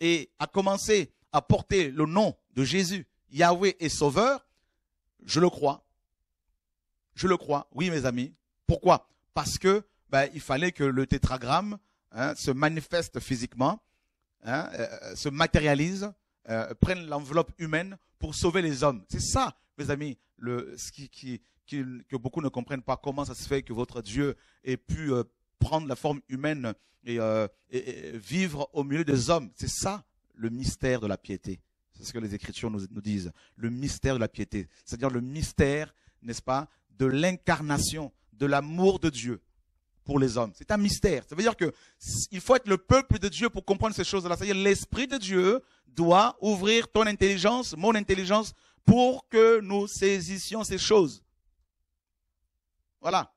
et a commencé à porter le nom de Jésus, Yahweh et sauveur, je le crois. Je le crois, oui mes amis. Pourquoi Parce que ben, il fallait que le tétragramme hein, se manifeste physiquement, hein, euh, euh, se matérialise euh, prennent l'enveloppe humaine pour sauver les hommes. C'est ça, mes amis, ce qui, que beaucoup ne comprennent pas. Comment ça se fait que votre Dieu ait pu euh, prendre la forme humaine euh, et, vivre au milieu des hommes C'est ça le mystère de la piété. C'est ce que les Écritures nous disent. Le mystère de la piété. C'est-à-dire le mystère, n'est-ce pas, de l'incarnation, de l'amour de Dieu pour les hommes. C'est un mystère. Ça veut dire que il faut être le peuple de Dieu pour comprendre ces choses-là. C'est-à-dire l'esprit de Dieu doit ouvrir ton intelligence, mon intelligence, pour que nous saisissions ces choses. Voilà.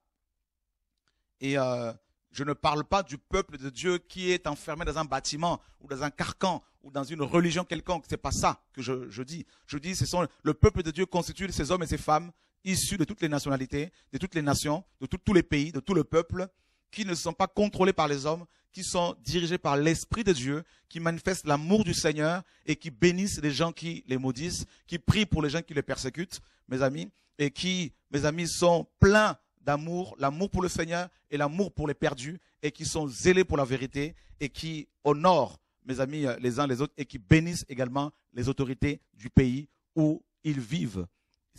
Et euh, je ne parle pas du peuple de Dieu qui est enfermé dans un bâtiment ou dans un carcan ou dans une religion quelconque. C'est pas ça que je, je dis. Je dis, ce sont le peuple de Dieu constitue ces hommes et ces femmes issus de toutes les nationalités, de toutes les nations, de tous les pays, de tout le peuple, qui ne sont pas contrôlés par les hommes, qui sont dirigés par l'Esprit de Dieu, qui manifestent l'amour du Seigneur et qui bénissent les gens qui les maudissent, qui prient pour les gens qui les persécutent, mes amis, et qui, mes amis, sont pleins d'amour, l'amour pour le Seigneur et l'amour pour les perdus, et qui sont zélés pour la vérité et qui honorent, mes amis, les uns les autres, et qui bénissent également les autorités du pays où ils vivent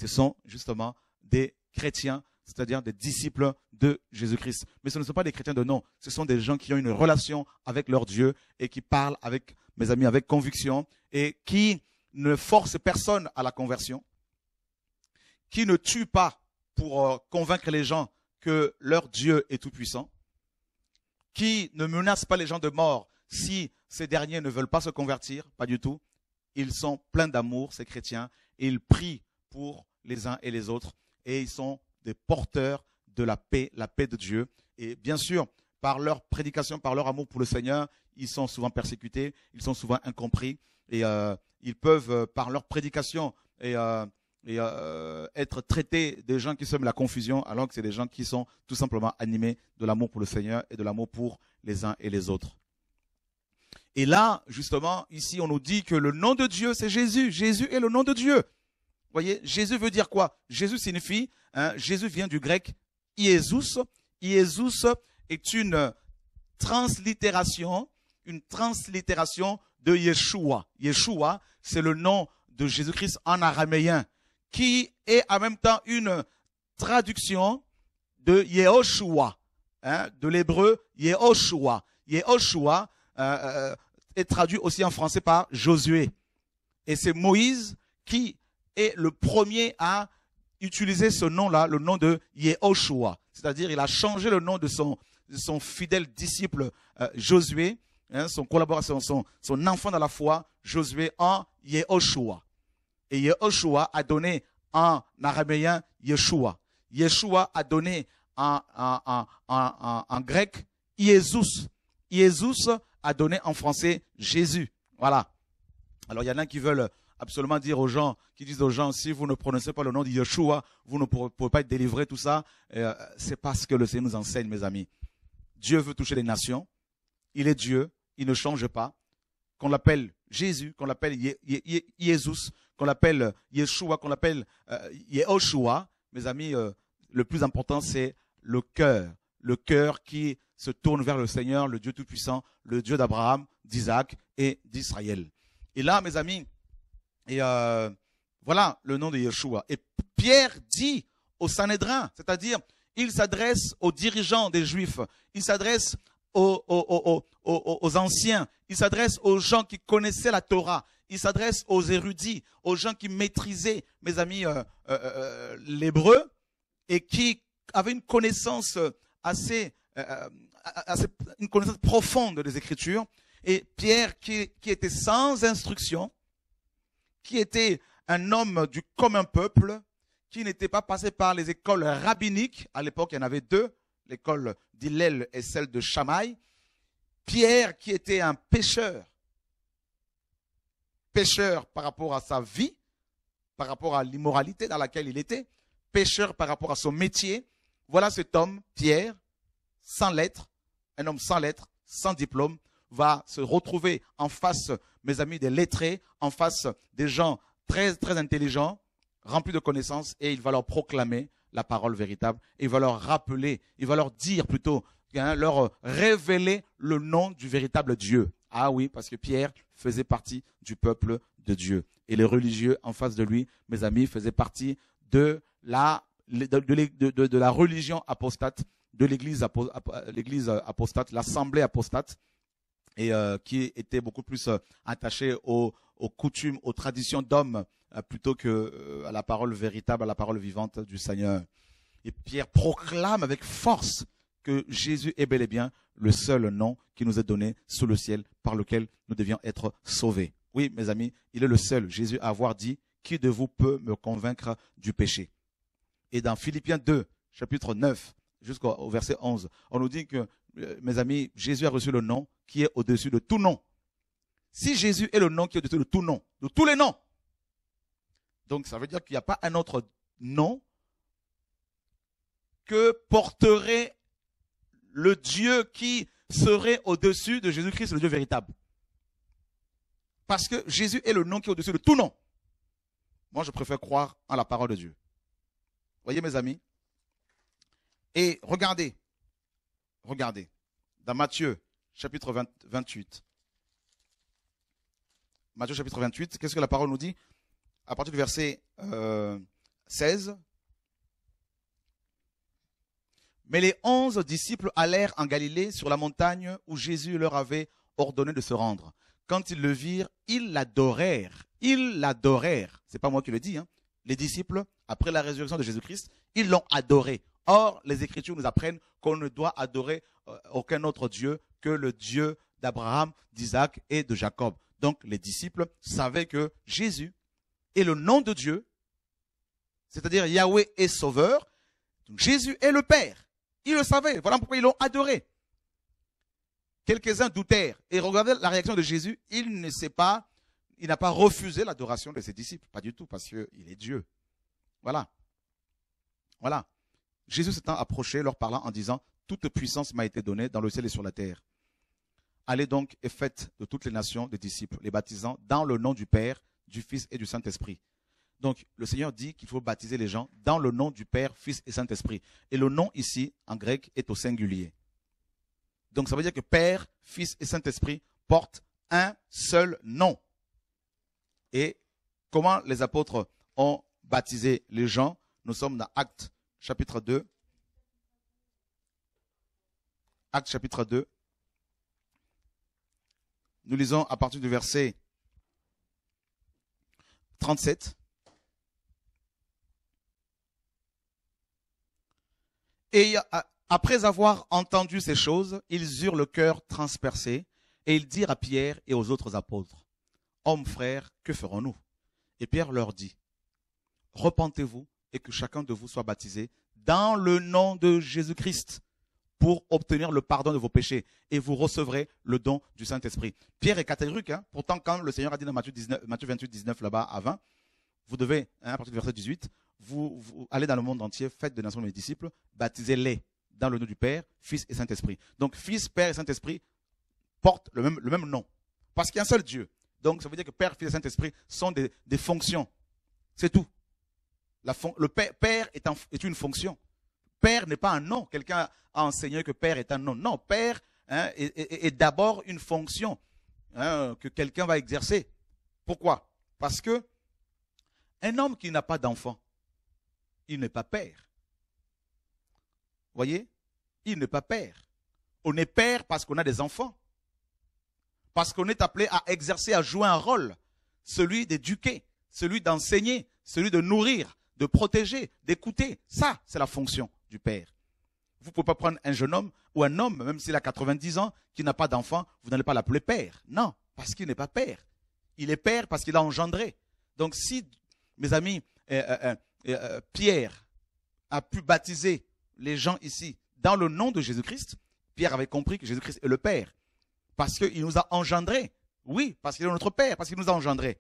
ce sont justement des chrétiens, c'est-à-dire des disciples de Jésus-Christ. Mais ce ne sont pas des chrétiens de nom, ce sont des gens qui ont une relation avec leur Dieu et qui parlent avec, mes amis, avec conviction et qui ne forcent personne à la conversion, qui ne tuent pas pour euh, convaincre les gens que leur Dieu est tout-puissant, qui ne menacent pas les gens de mort si ces derniers ne veulent pas se convertir, pas du tout. Ils sont pleins d'amour, ces chrétiens, ils prient pour les uns et les autres. Et ils sont des porteurs de la paix, la paix de Dieu. Et bien sûr, par leur prédication, par leur amour pour le Seigneur, ils sont souvent persécutés, ils sont souvent incompris. Et euh, ils peuvent, euh, par leur prédication, euh, être traités des gens qui sèment la confusion, alors que c'est des gens qui sont tout simplement animés de l'amour pour le Seigneur et de l'amour pour les uns et les autres. Et là, justement, ici, on nous dit que le nom de Dieu, c'est Jésus. Jésus est le nom de Dieu voyez, Jésus veut dire quoi Jésus signifie, hein, Jésus vient du grec Iesus. Iesus est une translittération, une translittération de Yeshua. Yeshua, c'est le nom de Jésus-Christ en araméen, qui est en même temps une traduction de Yehoshua, hein, de l'hébreu Yehoshua. Yehoshua euh, euh, est traduit aussi en français par Josué. Et c'est Moïse qui est le premier à utiliser ce nom-là, le nom de Yehoshua. C'est-à-dire, il a changé le nom de son, fidèle disciple euh, Josué, hein, son collaborateur, son, enfant dans la foi, Josué, en Yehoshua. Et Yehoshua a donné en araméen Yeshua. Yeshua a donné en, grec Jésus. Jésus a donné en français Jésus. Voilà. Alors, il y en a qui veulent absolument dire aux gens, qui disent aux gens, si vous ne prononcez pas le nom de Yeshua, vous ne pouvez pas être délivré, tout ça, euh, c'est parce que le Seigneur nous enseigne, mes amis. Dieu veut toucher les nations. Il est Dieu. Il ne change pas. Qu'on l'appelle Jésus, qu'on l'appelle Jésus, qu'on l'appelle Yeshua, qu'on l'appelle euh, Yehoshua, mes amis, euh, le plus important, c'est le cœur. Le cœur qui se tourne vers le Seigneur, le Dieu Tout-Puissant, le Dieu d'Abraham, d'Isaac et d'Israël. Et là, mes amis, et euh, voilà le nom de Yeshua. Et Pierre dit au Sanhédrin, c'est-à-dire, il s'adresse aux dirigeants des Juifs, il s'adresse aux, aux, aux, aux, anciens, il s'adresse aux gens qui connaissaient la Torah, il s'adresse aux érudits, aux gens qui maîtrisaient, mes amis, euh, euh, euh l'hébreu et qui avaient une connaissance assez, assez, une connaissance profonde des Écritures. Et Pierre, qui, qui était sans instruction, qui était un homme du commun peuple, qui n'était pas passé par les écoles rabbiniques. À l'époque, il y en avait deux, l'école d'Ilel et celle de Chamaï. Pierre, qui était un pêcheur, pêcheur par rapport à sa vie, par rapport à l'immoralité dans laquelle il était, pêcheur par rapport à son métier. Voilà cet homme, Pierre, sans lettres, un homme sans lettres, sans diplôme, va se retrouver en face, mes amis, des lettrés, en face des gens très, très intelligents, remplis de connaissances, et il va leur proclamer la parole véritable. il va leur rappeler, il va leur dire plutôt, hein, leur révéler le nom du véritable Dieu. Ah oui, parce que Pierre faisait partie du peuple de Dieu. Et les religieux en face de lui, mes amis, faisaient partie de la, de, de la religion apostate, de l'église apostate, l'assemblée apostate, et euh, qui était beaucoup plus euh, attaché aux, coutumes, aux traditions d'hommes euh, plutôt que à la parole véritable, à la parole vivante du Seigneur. Et Pierre proclame avec force que Jésus est bel et bien le seul nom qui nous est donné sous le ciel par lequel nous devions être sauvés. Oui, mes amis, il est le seul, Jésus, à avoir dit, qui de vous peut me convaincre du péché Et dans Philippiens 2, chapitre 9, jusqu'au verset 11, on nous dit que, mes amis, Jésus a reçu le nom qui est au-dessus de tout nom. Si Jésus est le nom qui est au-dessus de tout nom, de tous les noms, donc ça veut dire qu'il n'y a pas un autre nom que porterait le Dieu qui serait au-dessus de Jésus-Christ, le Dieu véritable. Parce que Jésus est le nom qui est au-dessus de tout nom. Moi, je préfère croire en la parole de Dieu. Voyez, mes amis. Et regardez, regardez, dans Matthieu chapitre 28. Matthieu chapitre 28, qu'est-ce que la parole nous dit À partir du verset 16. Euh, Mais les onze disciples allèrent en Galilée sur la montagne où Jésus leur avait ordonné de se rendre. Quand ils le virent, ils l'adorèrent. Ils l'adorèrent. C'est pas moi qui le dis. Hein. Les disciples, après la résurrection de Jésus-Christ, ils l'ont adoré. Or, les Écritures nous apprennent qu'on ne doit adorer euh, aucun autre Dieu que le Dieu d'Abraham, d'Isaac et de Jacob. Donc les disciples savaient que Jésus est le nom de Dieu, c'est-à-dire Yahweh est sauveur, Jésus est le Père. Ils le savaient, voilà pourquoi ils l'ont adoré. Quelques-uns doutèrent et regardez la réaction de Jésus, il ne sait pas, il n'a pas refusé l'adoration de ses disciples, pas du tout, parce qu'il est Dieu. Voilà. Voilà. Jésus s'étant approché, leur parlant en disant, toute puissance m'a été donnée dans le ciel et sur la terre. Allez donc et faites de toutes les nations des disciples, les baptisant dans le nom du Père, du Fils et du Saint-Esprit. Donc, le Seigneur dit qu'il faut baptiser les gens dans le nom du Père, Fils et Saint-Esprit. Et le nom ici, en grec, est au singulier. Donc, ça veut dire que Père, Fils et Saint-Esprit portent un seul nom. Et comment les apôtres ont baptisé les gens Nous sommes dans Actes chapitre 2, Acte chapitre 2. Nous lisons à partir du verset 37. Et après avoir entendu ces choses, ils eurent le cœur transpercé, et ils dirent à Pierre et aux autres apôtres, Hommes frères, que ferons-nous Et Pierre leur dit, Repentez-vous et que chacun de vous soit baptisé dans le nom de Jésus-Christ pour obtenir le pardon de vos péchés et vous recevrez le don du Saint-Esprit. Pierre est catégorique, hein, pourtant quand le Seigneur a dit dans Matthieu, 28, 19 là-bas à 20, vous devez, hein, à partir du verset 18, vous, allez dans le monde entier, faites de nations mes disciples, baptisez-les dans le nom du Père, Fils et Saint-Esprit. Donc Fils, Père et Saint-Esprit portent le même, le même nom, parce qu'il y a un seul Dieu. Donc ça veut dire que Père, Fils et Saint-Esprit sont des, fonctions. C'est tout. le père, est une fonction. Père n'est pas un nom. Quelqu'un a enseigné que Père est un nom. Non, Père hein, est, d'abord une fonction hein, que quelqu'un va exercer. Pourquoi Parce que un homme qui n'a pas d'enfant, il n'est pas père. Voyez Il n'est pas père. On est père parce qu'on a des enfants. Parce qu'on est appelé à exercer, à jouer un rôle. Celui d'éduquer, celui d'enseigner, celui de nourrir, de protéger, d'écouter. Ça, c'est la fonction du père. Vous ne pouvez pas prendre un jeune homme ou un homme, même s'il a 90 ans, qui n'a pas d'enfant, vous n'allez pas l'appeler père. Non, parce qu'il n'est pas père. Il est père parce qu'il a engendré. Donc si, mes amis, euh, euh, euh, Pierre a pu baptiser les gens ici dans le nom de Jésus-Christ, Pierre avait compris que Jésus-Christ est le Père. Parce qu'il nous a engendrés. Oui, parce qu'il est notre Père, parce qu'il nous a engendrés.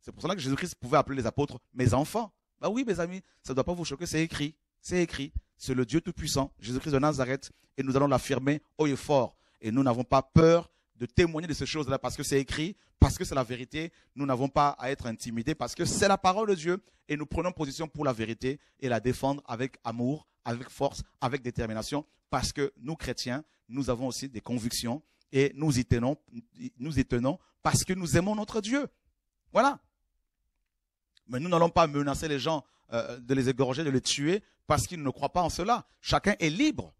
C'est pour cela que Jésus-Christ pouvait appeler les apôtres mes enfants. ben oui, mes amis, ça ne doit pas vous choquer, c'est écrit. C'est écrit, c'est le Dieu Tout-Puissant, Jésus-Christ de Nazareth, et nous allons l'affirmer haut et fort. Et nous n'avons pas peur de témoigner de ces choses-là parce que c'est écrit, parce que c'est la vérité. Nous n'avons pas à être intimidés parce que c'est la parole de Dieu et nous prenons position pour la vérité et la défendre avec amour, avec force, avec détermination parce que nous, chrétiens, nous avons aussi des convictions et nous y tenons, nous parce que nous aimons notre Dieu. Voilà. Mais nous n'allons pas menacer les gens euh, de les égorger, de les tuer, parce qu'ils ne croient pas en cela. Chacun est libre.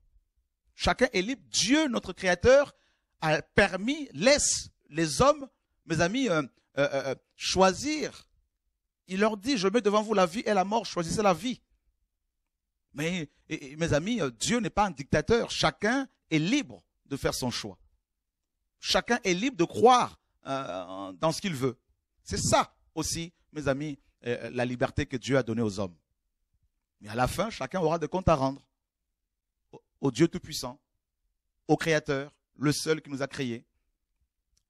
Chacun est libre. Dieu, notre Créateur, a permis, laisse les hommes, mes amis, euh, euh, choisir. Il leur dit, je mets devant vous la vie et la mort, choisissez la vie. Mais, mes amis, Dieu n'est pas un dictateur. Chacun est libre de faire son choix. Chacun est libre de croire dans ce qu'il veut. C'est ça aussi, mes amis, euh, euh, la liberté que Dieu a donnée aux hommes. Mais à la fin, chacun aura des comptes à rendre au, Dieu Tout-Puissant, au Créateur, le seul qui nous a créés.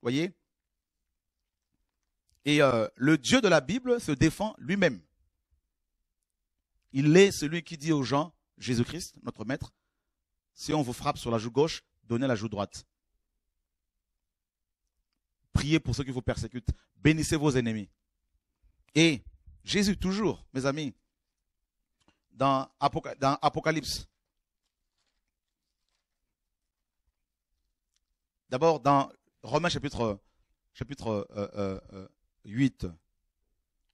Voyez Et euh, le Dieu de la Bible se défend lui-même. Il est celui qui dit aux gens, Jésus-Christ, notre Maître, si on vous frappe sur la joue gauche, donnez la joue droite. Priez pour ceux qui vous persécutent. Bénissez vos ennemis. Et Jésus, toujours, mes amis, dans, Apocalypse. D'abord, dans Romains chapitre, 8. Euh, euh, euh,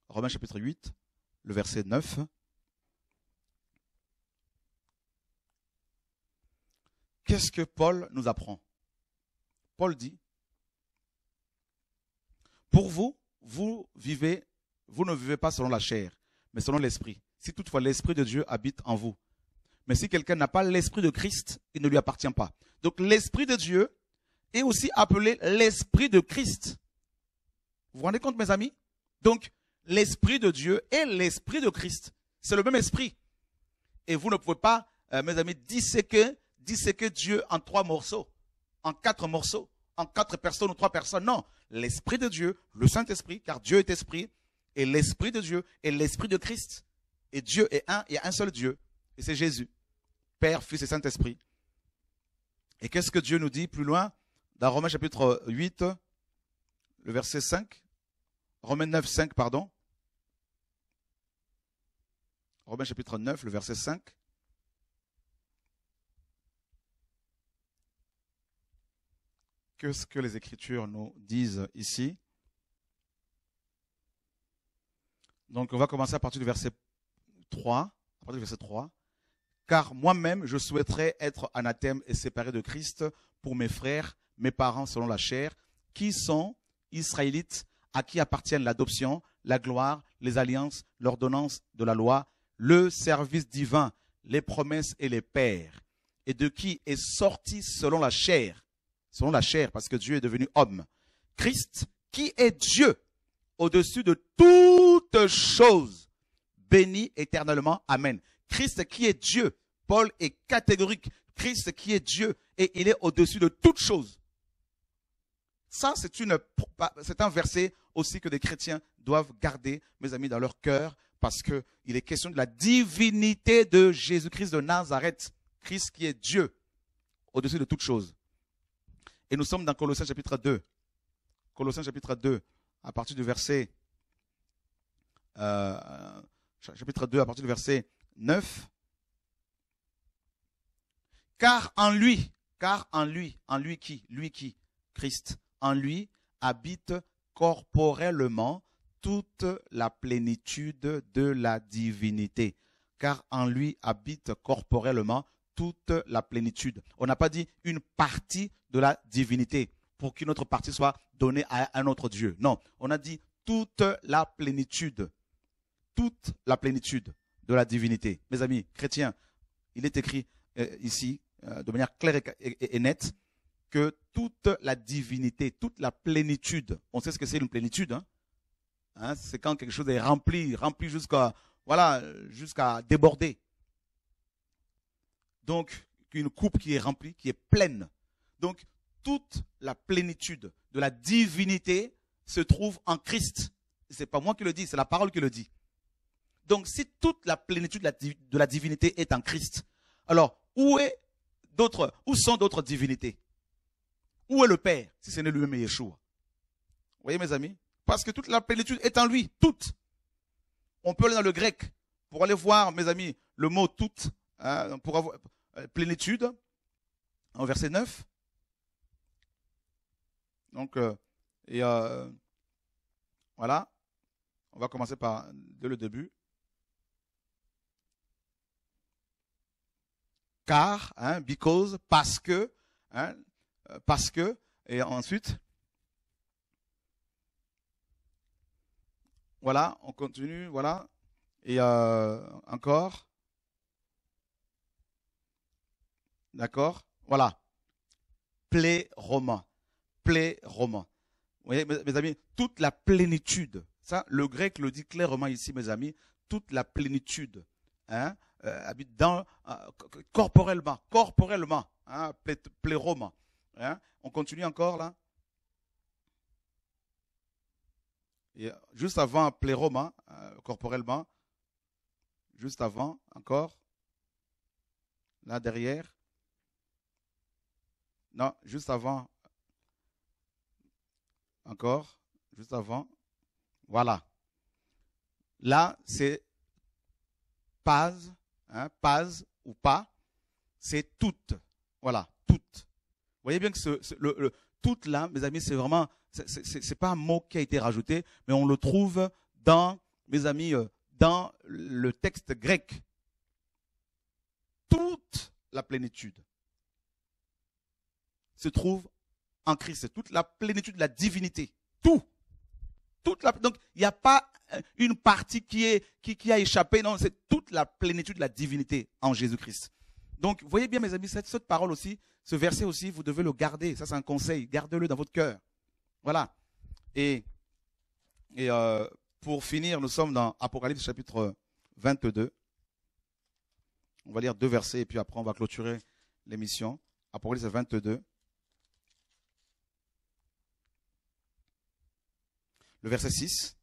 Romains chapitre 8, le verset 9. Qu'est-ce que Paul nous apprend Paul dit, pour vous, vous vivez vous ne vivez pas selon la chair, mais selon l'esprit. Si toutefois l'esprit de Dieu habite en vous. Mais si quelqu'un n'a pas l'esprit de Christ, il ne lui appartient pas. Donc l'esprit de Dieu est aussi appelé l'esprit de Christ. Vous vous rendez compte, mes amis Donc l'esprit de Dieu est l'esprit de Christ. C'est le même esprit. Et vous ne pouvez pas, euh, mes amis, disséquer, disséquer Dieu en trois morceaux, en quatre morceaux, en quatre personnes ou trois personnes. Non, l'esprit de Dieu, le Saint-Esprit, car Dieu est esprit, et l'Esprit de Dieu et l'Esprit de Christ. Et Dieu est un, il y a un seul Dieu, et c'est Jésus, Père, Fils et Saint-Esprit. Et qu'est-ce que Dieu nous dit plus loin dans Romains chapitre 8, le verset 5, Romains 9, 5, pardon. Romains chapitre 9, le verset 5. Qu'est-ce que les Écritures nous disent ici Donc on va commencer à partir du verset 3. À partir du verset 3. Car moi-même, je souhaiterais être anathème et séparé de Christ pour mes frères, mes parents selon la chair, qui sont israélites, à qui appartiennent l'adoption, la gloire, les alliances, l'ordonnance de la loi, le service divin, les promesses et les pères, et de qui est sorti selon la chair, selon la chair, parce que Dieu est devenu homme. Christ, qui est Dieu, au-dessus de tout chose. choses. Béni éternellement. Amen. Christ qui est Dieu. Paul est catégorique. Christ qui est Dieu et il est au-dessus de toutes choses. Ça, c'est c'est un verset aussi que les chrétiens doivent garder, mes amis, dans leur cœur, parce que il est question de la divinité de Jésus-Christ de Nazareth. Christ qui est Dieu, au-dessus de toutes choses. Et nous sommes dans Colossiens chapitre 2. Colossiens chapitre 2, à partir du verset euh, euh, chapitre 2 à partir du verset 9. Car en lui, car en lui, en lui qui, lui qui, Christ, en lui habite corporellement toute la plénitude de la divinité. Car en lui habite corporellement toute la plénitude. On n'a pas dit une partie de la divinité pour qu'une autre partie soit donnée à un autre Dieu. Non, on a dit toute la plénitude toute la plénitude de la divinité. Mes amis chrétiens, il est écrit euh, ici euh, de manière claire et, nette que toute la divinité, toute la plénitude, on sait ce que c'est une plénitude, hein, hein? c'est quand quelque chose est rempli, rempli jusqu'à voilà, jusqu'à déborder. Donc, une coupe qui est remplie, qui est pleine. Donc, toute la plénitude de la divinité se trouve en Christ. C'est pas moi qui le dis, c'est la parole qui le dit. Donc si toute la plénitude de la divinité est en Christ, alors où est d'autres, où sont d'autres divinités Où est le Père si ce n'est lui-même Yeshua Vous voyez mes amis Parce que toute la plénitude est en lui, toute. On peut aller dans le grec pour aller voir, mes amis, le mot toute, hein, pour avoir euh, plénitude, en verset 9. Donc, euh, et euh, voilà, on va commencer par dès le début. car, hein, because, parce que, hein, euh, parce que, et ensuite, voilà, on continue, voilà, et euh, encore, d'accord, voilà, pléroma, roman plé-roman, Vous voyez, mes, amis, toute la plénitude, ça, le grec le dit clairement ici, mes amis, toute la plénitude, hein, euh, habite dans, euh, corporellement, corporellement, hein, pléroma. Hein, on continue encore là. Euh, juste avant pléroma, corporellement, juste avant encore, là derrière. Non, juste avant. Encore, juste avant. Voilà. Là, c'est pas Hein, « Pas » ou pas, c'est toute ». Voilà, toute ». Vous voyez bien que ce, le, là, mes amis, c'est vraiment, c'est pas un mot qui a été rajouté, mais on le trouve dans, mes amis, euh, dans le texte grec. Toute la plénitude se trouve en Christ. Toute la plénitude de la divinité. Tout. Toute la, donc, il n'y a pas euh, une partie qui, est, qui, qui a échappé. Non, c'est toute la plénitude de la divinité en Jésus-Christ. Donc, voyez bien, mes amis, cette, cette parole aussi, ce verset aussi, vous devez le garder. Ça, c'est un conseil. Gardez-le dans votre cœur. Voilà. Et, et euh, pour finir, nous sommes dans Apocalypse chapitre 22. On va lire deux versets et puis après, on va clôturer l'émission. Apocalypse 22. Le verset 6.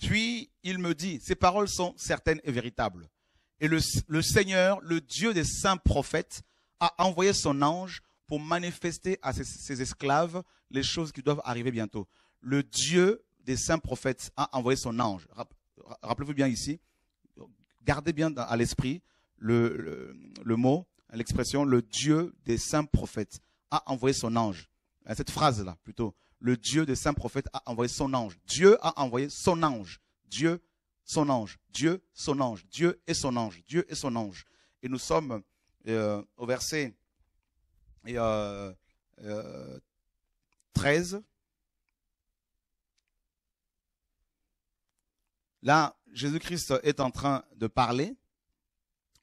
Puis il me dit, ces paroles sont certaines et véritables. Et le, Seigneur, le Dieu des saints prophètes, a envoyé son ange pour manifester à ses, esclaves les choses qui doivent arriver bientôt. Le Dieu des saints prophètes a envoyé son ange. Rappelez-vous bien ici, gardez bien à l'esprit le, le, mot, l'expression, le Dieu des saints prophètes a envoyé son ange. Cette phrase-là, plutôt le Dieu des saints prophètes a envoyé son ange. Dieu a envoyé son ange. Dieu, son ange. Dieu, son ange. Dieu et son ange. Dieu et son ange. Et nous sommes euh, au verset et, 13. Euh, euh, Là, Jésus-Christ est en train de parler.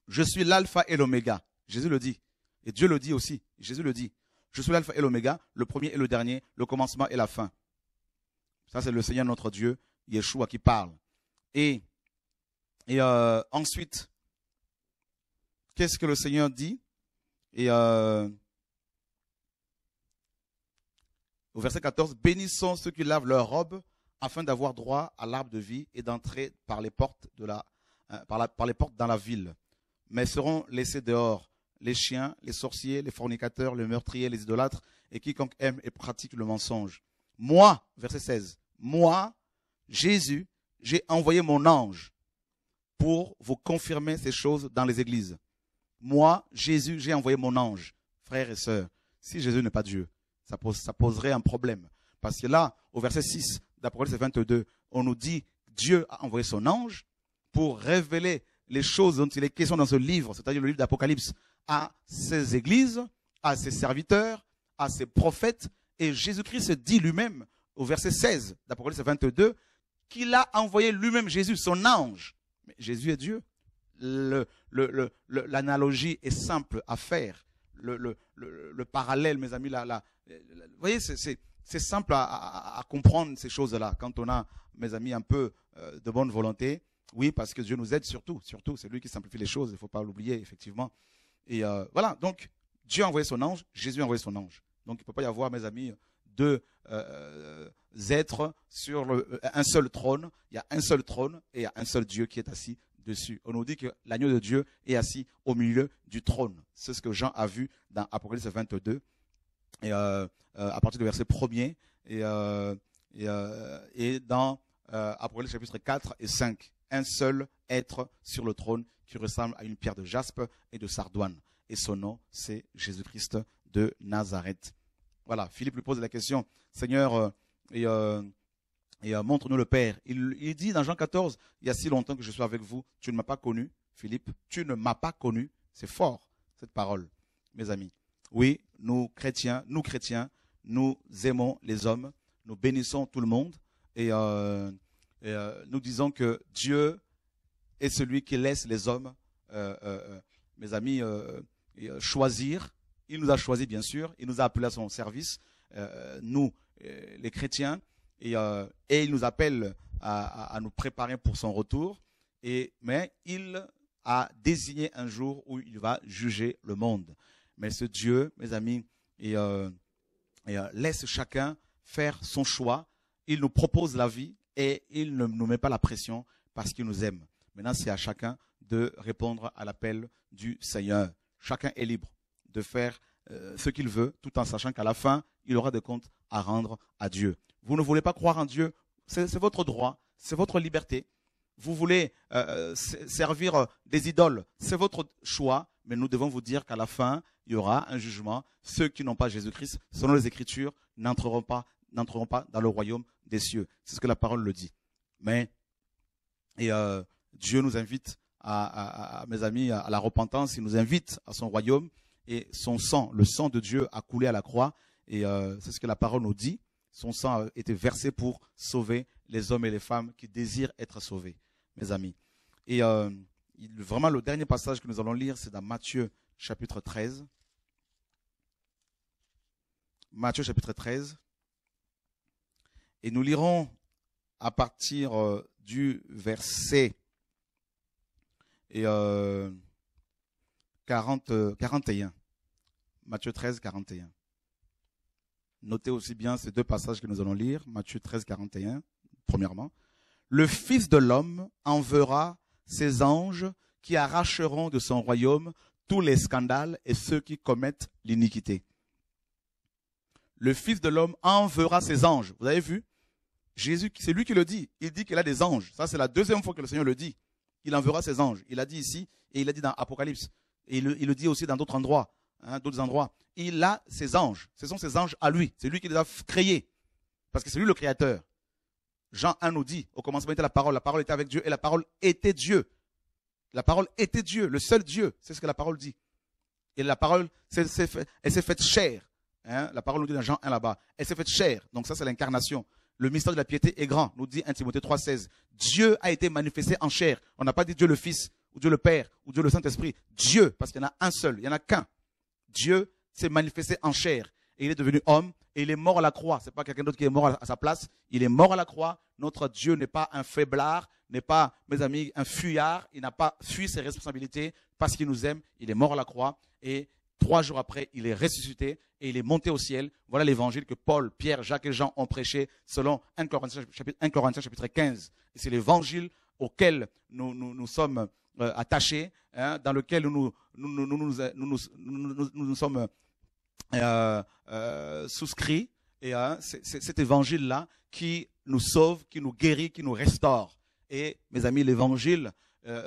Je suis l'alpha et l'oméga. Jésus le dit. Et Dieu le dit aussi. Jésus le dit. Je suis l'alpha et l'oméga, le premier et le dernier, le commencement et la fin. Ça, c'est le Seigneur notre Dieu, Yeshua, qui parle. Et, et euh, ensuite, qu'est-ce que le Seigneur dit Et euh, au verset 14, bénissons ceux qui lavent leurs robes afin d'avoir droit à l'arbre de vie et d'entrer par les portes de euh, par, par les portes dans la ville, mais seront laissés dehors les chiens, les sorciers, les fornicateurs, les meurtriers, les idolâtres, et quiconque aime et pratique le mensonge. Moi, verset 16, moi, Jésus, j'ai envoyé mon ange pour vous confirmer ces choses dans les églises. Moi, Jésus, j'ai envoyé mon ange, frères et sœurs. Si Jésus n'est pas Dieu, ça, poserait un problème. Parce que là, au verset 6 d'Apocalypse 22, on nous dit Dieu a envoyé son ange pour révéler les choses dont il est question dans ce livre, c'est-à-dire le livre d'Apocalypse, à ses églises, à ses serviteurs, à ses prophètes. Et Jésus-Christ dit lui-même au verset 16 d'Apocalypse 22 qu'il a envoyé lui-même Jésus, son ange. Mais Jésus est Dieu. L'analogie est simple à faire. Le, parallèle, mes amis, là, vous voyez, c'est simple à, comprendre ces choses-là quand on a, mes amis, un peu euh, de bonne volonté. Oui, parce que Dieu nous aide surtout, surtout, c'est lui qui simplifie les choses, il ne faut pas l'oublier, effectivement. Et euh, voilà, donc Dieu a envoyé son ange, Jésus a envoyé son ange. Donc il ne peut pas y avoir, mes amis, deux euh, euh, êtres sur un seul trône. Il y a un seul trône et il y a un seul Dieu qui est assis dessus. On nous dit que l'agneau de Dieu est assis au milieu du trône. C'est ce que Jean a vu dans Apocalypse 22, et à partir du verset 1er, et, dans Apocalypse chapitre 4 et 5. Un seul être sur le trône qui ressemble à une pierre de jaspe et de sardoine. Et son nom, c'est Jésus-Christ de Nazareth. Voilà, Philippe lui pose la question, Seigneur, euh, et, euh, euh, montre-nous le Père. Il, dit dans Jean 14, il y a si longtemps que je suis avec vous, tu ne m'as pas connu, Philippe, tu ne m'as pas connu. C'est fort, cette parole, mes amis. Oui, nous chrétiens, nous chrétiens, nous aimons les hommes, nous bénissons tout le monde et, nous disons que Dieu et celui qui laisse les hommes, euh, euh, euh, mes amis, choisir. Il nous a choisis, bien sûr, il nous a appelés à son service, nous, les chrétiens, et, il nous appelle à, nous préparer pour son retour. Et, mais il a désigné un jour où il va juger le monde. Mais ce Dieu, mes amis, laisse chacun faire son choix. Il nous propose la vie et il ne nous met pas la pression parce qu'il nous aime. Maintenant, c'est à chacun de répondre à l'appel du Seigneur. Chacun est libre de faire euh, ce qu'il veut, tout en sachant qu'à la fin, il aura des comptes à rendre à Dieu. Vous ne voulez pas croire en Dieu, c'est votre droit, c'est votre liberté. Vous voulez euh, euh, servir des idoles, c'est votre choix, mais nous devons vous dire qu'à la fin, il y aura un jugement. Ceux qui n'ont pas Jésus-Christ, selon les Écritures, n'entreront pas, pas dans le royaume des cieux. C'est ce que la parole le dit. Mais et Dieu nous invite à, mes amis, à la repentance. Il nous invite à son royaume et son sang, le sang de Dieu a coulé à la croix. Et euh, c'est ce que la parole nous dit. Son sang a été versé pour sauver les hommes et les femmes qui désirent être sauvés, mes amis. Et euh, vraiment, le dernier passage que nous allons lire, c'est dans Matthieu chapitre 13. Matthieu chapitre 13. Et nous lirons à partir euh, du verset et 40, euh, 41. Euh, Matthieu 13, 41. Notez aussi bien ces deux passages que nous allons lire. Matthieu 13, 41, premièrement. Le Fils de l'homme enverra ses anges qui arracheront de son royaume tous les scandales et ceux qui commettent l'iniquité. Le Fils de l'homme enverra ses anges. Vous avez vu Jésus, c'est lui qui le dit. Il dit qu'il a des anges. Ça, c'est la deuxième fois que le Seigneur le dit. Il enverra ses anges. Il a dit ici, et il a dit dans Apocalypse, et il, le dit aussi dans d'autres endroits, hein, d'autres endroits. Il a ses anges. Ce sont ses anges à lui. C'est lui qui les a créés. Parce que c'est lui le créateur. Jean 1 nous dit, au commencement était la parole, la parole était avec Dieu, et la parole était Dieu. La parole était Dieu, le seul Dieu. C'est ce que la parole dit. Et la parole, elle s'est faite chair. Hein. La parole nous dit dans Jean 1 là-bas. Elle s'est faite chair. Donc ça, c'est l'incarnation le mystère de la piété est grand, nous dit 1 Timothée 3,16. Dieu a été manifesté en chair. On n'a pas dit Dieu le Fils, ou Dieu le Père, ou Dieu le Saint-Esprit. Dieu, parce qu'il y en a un seul, il n'y en a qu'un. Dieu s'est manifesté en chair. Et il est devenu homme, et il est mort à la croix. n'est pas quelqu'un d'autre qui est mort à sa place. Il est mort à la croix. Notre Dieu n'est pas un faiblard, n'est pas, mes amis, un fuyard. Il n'a pas fui ses responsabilités parce qu'il nous aime. Il est mort à la croix et Trois jours après, il est ressuscité et il est monté au ciel. Voilà l'évangile que Paul, Pierre, Jacques et Jean ont prêché selon 1 Corinthiens chapitre, 15. Et c'est l'évangile auquel nous, nous, sommes euh, attachés, hein, dans lequel nous nous, nous, nous sommes euh, euh, souscrits. Et hein, c'est cet évangile-là qui nous sauve, qui nous guérit, qui nous restaure. Et mes amis, l'évangile,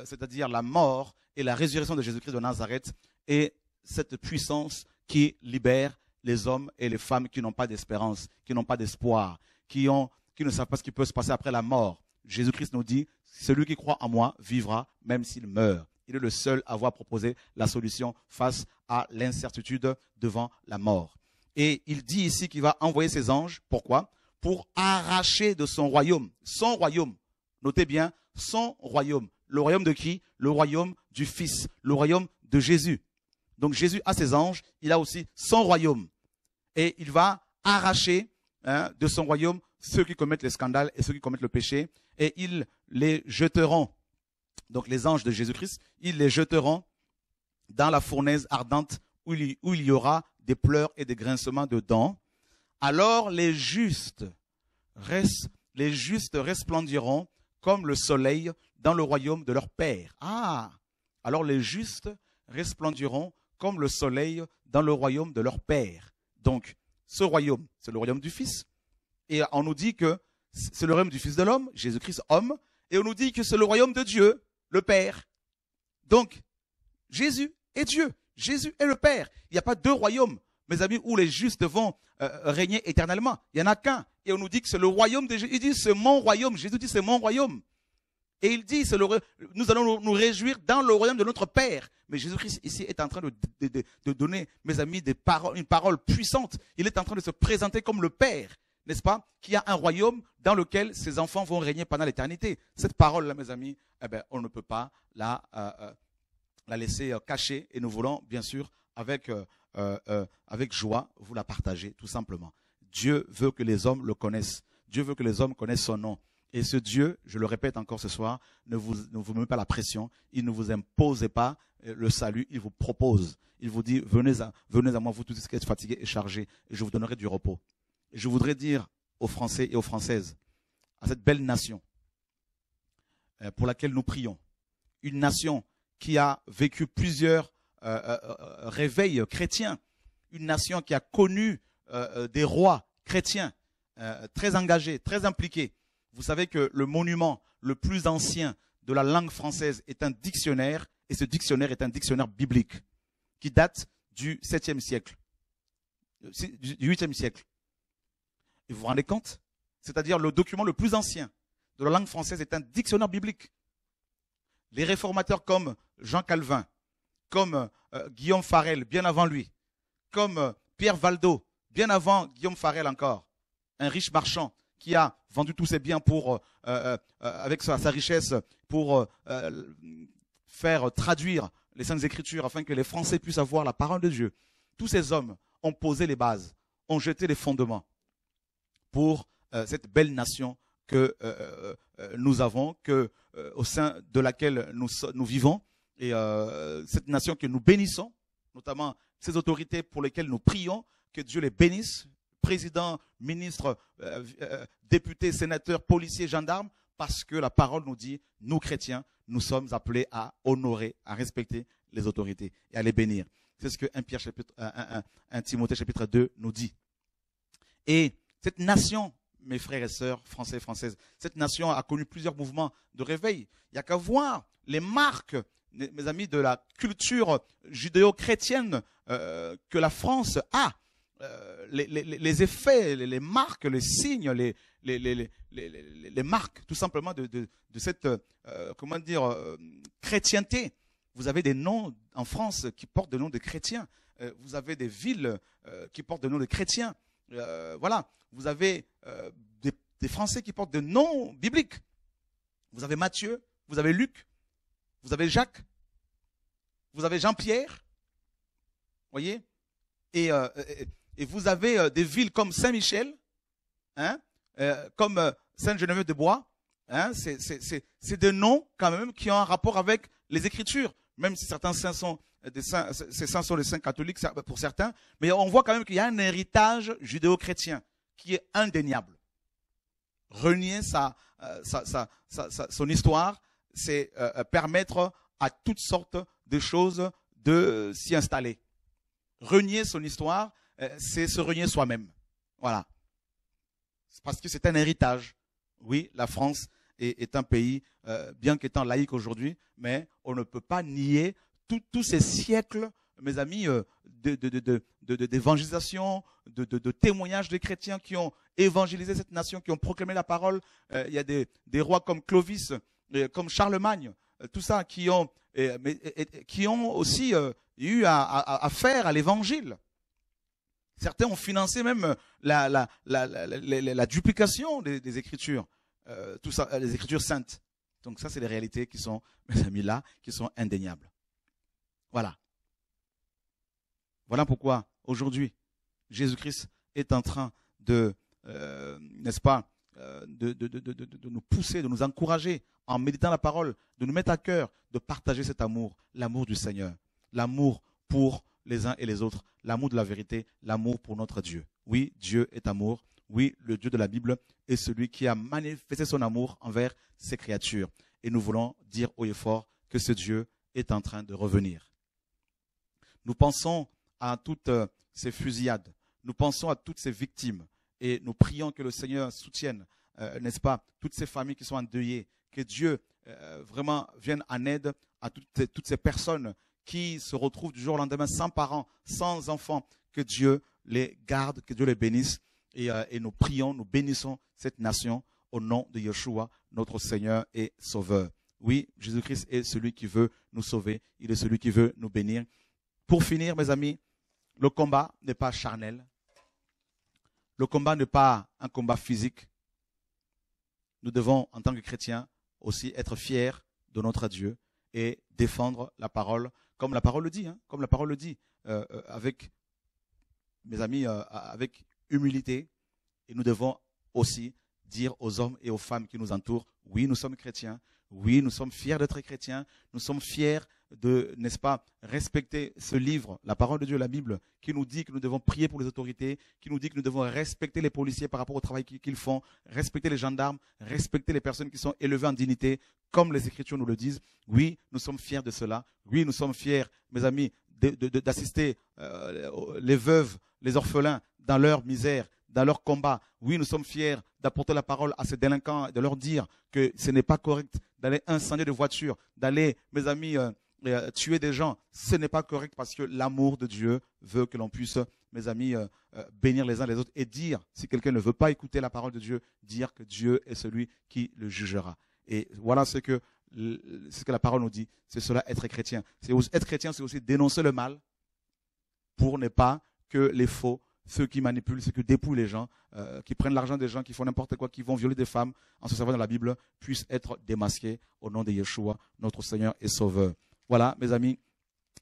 c'est-à-dire la mort et la résurrection de Jésus-Christ de Nazareth, est cette puissance qui libère les hommes et les femmes qui n'ont pas d'espérance, qui n'ont pas d'espoir, qui, ne savent pas ce qui peut se passer après la mort. Jésus-Christ nous dit, celui qui croit en moi vivra même s'il meurt. Il est le seul à avoir proposé la solution face à l'incertitude devant la mort. Et il dit ici qu'il va envoyer ses anges. Pourquoi Pour arracher de son royaume. Son royaume. Notez bien, son royaume. Le royaume de qui Le royaume du Fils, le royaume de Jésus. Donc Jésus a ses anges, il a aussi son royaume. Et il va arracher hein, de son royaume ceux qui commettent les scandales et ceux qui commettent le péché, et ils les jeteront, donc les anges de Jésus-Christ, ils les jeteront dans la fournaise ardente où il, y aura des pleurs et des grincements de dents. Alors les justes, restent, les justes resplendiront comme le soleil dans le royaume de leur Père. Ah Alors les justes resplendiront comme le soleil dans le royaume de leur Père. Donc, ce royaume, c'est le royaume du Fils. Et on nous dit que c'est le royaume du Fils de l'homme, Jésus-Christ homme, et on nous dit que c'est le royaume de Dieu, le Père. Donc, Jésus est Dieu, Jésus est le Père. Il n'y a pas deux royaumes, mes amis, où les justes vont euh, régner éternellement. Il n'y en a qu'un. Et on nous dit que c'est le royaume de Jésus. Il dit, c'est mon royaume. Jésus dit, c'est mon royaume. Et il dit, nous allons nous réjouir dans le royaume de notre Père. Mais Jésus-Christ ici est en train de, donner, mes amis, une parole puissante. Il est en train de se présenter comme le Père, n'est-ce pas, qui a un royaume dans lequel ses enfants vont régner pendant l'éternité. Cette parole-là, mes amis, eh ben, on ne peut pas la, euh, euh, laisser euh, cacher cachée. Et nous voulons, bien sûr, avec, avec joie, vous la partager, tout simplement. Dieu veut que les hommes le connaissent. Dieu veut que les hommes connaissent son nom. Et ce Dieu, je le répète encore ce soir, ne vous, ne vous met pas la pression, il ne vous impose pas euh, le salut, il vous propose. Il vous dit, venez à, moi, vous tous qui êtes fatigués et chargés, et je vous donnerai du repos. je voudrais dire aux Français et aux Françaises, à cette belle nation euh, pour laquelle nous prions, une nation qui a vécu plusieurs euh, réveils chrétiens, une nation qui a connu des rois chrétiens très engagés, très impliqués, vous savez que le monument le plus ancien de la langue française est un dictionnaire, et ce dictionnaire est un dictionnaire biblique, qui date du 7e siècle, euh, du 8e siècle. Et vous vous rendez compte C'est-à-dire le document le plus ancien de la langue française est un dictionnaire biblique. Les réformateurs comme Jean Calvin, comme euh, Guillaume Farel, bien avant lui, comme euh, Pierre Valdo, bien avant Guillaume Farel encore, un riche marchand qui a vendu tous ses biens pour, euh, euh, euh, avec sa, sa, richesse pour faire traduire les Saintes Écritures afin que les Français puissent avoir la parole de Dieu. Tous ces hommes ont posé les bases, ont jeté les fondements pour cette belle nation que nous avons, que, au sein de laquelle nous, nous vivons, et cette nation que nous bénissons, notamment ces autorités pour lesquelles nous prions, que Dieu les bénisse, président, ministre, euh, euh, député, sénateur, policier, gendarme, parce que la parole nous dit, nous chrétiens, nous sommes appelés à honorer, à respecter les autorités et à les bénir. C'est ce que 1, chapitre, Timothée chapitre 2 nous dit. Et cette nation, mes frères et sœurs français et françaises, cette nation a connu plusieurs mouvements de réveil. Il n'y a qu'à voir les marques, mes amis, de la culture judéo-chrétienne euh, que la France a. Euh, les, effets, les, marques, les signes, les, les, marques tout simplement de, de, cette, euh, comment dire, euh, chrétienté. Vous avez des noms en France qui portent des noms de chrétiens. vous avez des villes qui portent des noms de chrétiens. voilà. Vous avez des, Français qui portent des noms bibliques. Vous avez Matthieu, vous avez Luc, vous avez Jacques, vous avez Jean-Pierre. Voyez et et vous avez euh, des villes comme Saint-Michel, hein, euh, comme saint euh, Sainte-Geneviève-de-Bois. Hein, c'est des noms quand même qui ont un rapport avec les Écritures, même si certains saints sont des saints, sont les saints catholiques pour certains, mais on voit quand même qu'il y a un héritage judéo-chrétien qui est indéniable. Renier sa son histoire, c'est permettre à toutes sortes de choses de s'y installer. Renier son histoire, euh, c'est se renier soi-même. Voilà. Parce que c'est un héritage. Oui, la France est, un pays, euh, bien qu'étant laïque aujourd'hui, mais on ne peut pas nier tous ces siècles, mes amis, euh, de d'évangélisation, de, de, de, témoignages des chrétiens qui ont évangélisé cette nation, qui ont proclamé la parole. il y a des, rois comme Clovis, comme Charlemagne, tout ça, qui ont, qui ont aussi eu à, à faire à l'évangile. Certains ont financé même euh, la, duplication des, Écritures, euh, euh, les Écritures saintes. Donc ça, c'est les réalités qui sont, mes amis, là, qui sont indéniables. Voilà. Voilà pourquoi, aujourd'hui, Jésus-Christ est en train de, n'est-ce pas, de, nous pousser, de nous encourager en méditant la parole, de nous mettre à cœur, de partager cet amour, l'amour du Seigneur, l'amour pour les uns et les autres l'amour de la vérité, l'amour pour notre Dieu. Oui, Dieu est amour. Oui, le Dieu de la Bible est celui qui a manifesté son amour envers ses créatures. Et nous voulons dire haut et fort que ce Dieu est en train de revenir. Nous pensons à toutes euh, ces fusillades, nous pensons à toutes ces victimes et nous prions que le Seigneur soutienne, euh, n'est-ce pas, toutes ces familles qui sont endeuillées, que Dieu euh, vraiment vienne en aide à toutes toutes ces personnes qui se retrouvent du jour au lendemain sans parents, sans enfants, que Dieu les garde, que Dieu les bénisse. Euh, et, nous prions, nous bénissons cette nation au nom de Yeshua, notre Seigneur et Sauveur. Oui, Jésus-Christ est celui qui veut nous sauver, il est celui qui veut nous bénir. Pour finir, mes amis, le combat n'est pas charnel. Le combat n'est pas un combat physique. Nous devons, en tant que chrétiens, aussi être fiers de notre Dieu et défendre la parole comme la parole le dit, hein, comme la parole le dit, euh, euh, avec mes amis, euh, avec humilité. Et nous devons aussi dire aux hommes et aux femmes qui nous entourent, oui, nous sommes chrétiens, oui, nous sommes fiers d'être chrétiens, nous sommes fiers de, n'est-ce pas, respecter ce livre, la parole de Dieu, la Bible, qui nous dit que nous devons prier pour les autorités, qui nous dit que nous devons respecter les policiers par rapport au travail qu'ils font, respecter les gendarmes, respecter les personnes qui sont élevées en dignité, comme les Écritures nous le disent. Oui, nous sommes fiers de cela. Oui, nous sommes fiers, mes amis, d'assister euh, les veuves, les orphelins dans leur misère, dans leur combat. Oui, nous sommes fiers d'apporter la parole à ces délinquants, de leur dire que ce n'est pas correct d'aller incendier de voitures, d'aller, mes amis, euh, euh, tuer des gens, ce n'est pas correct parce que l'amour de Dieu veut que l'on puisse, mes amis, euh, euh, bénir les uns les autres et dire, si quelqu'un ne veut pas écouter la parole de Dieu, dire que Dieu est celui qui le jugera. Et voilà ce que, la parole nous dit. C'est cela, être chrétien. C'est être chrétien, c'est aussi dénoncer le mal pour ne pas que les faux, ceux qui manipulent, ceux qui dépouillent les gens, qui prennent l'argent des gens, qui font n'importe quoi, qui vont violer des femmes en se servant de la Bible, puissent être démasqués au nom de Yeshua, notre Seigneur et Sauveur. Voilà, mes amis.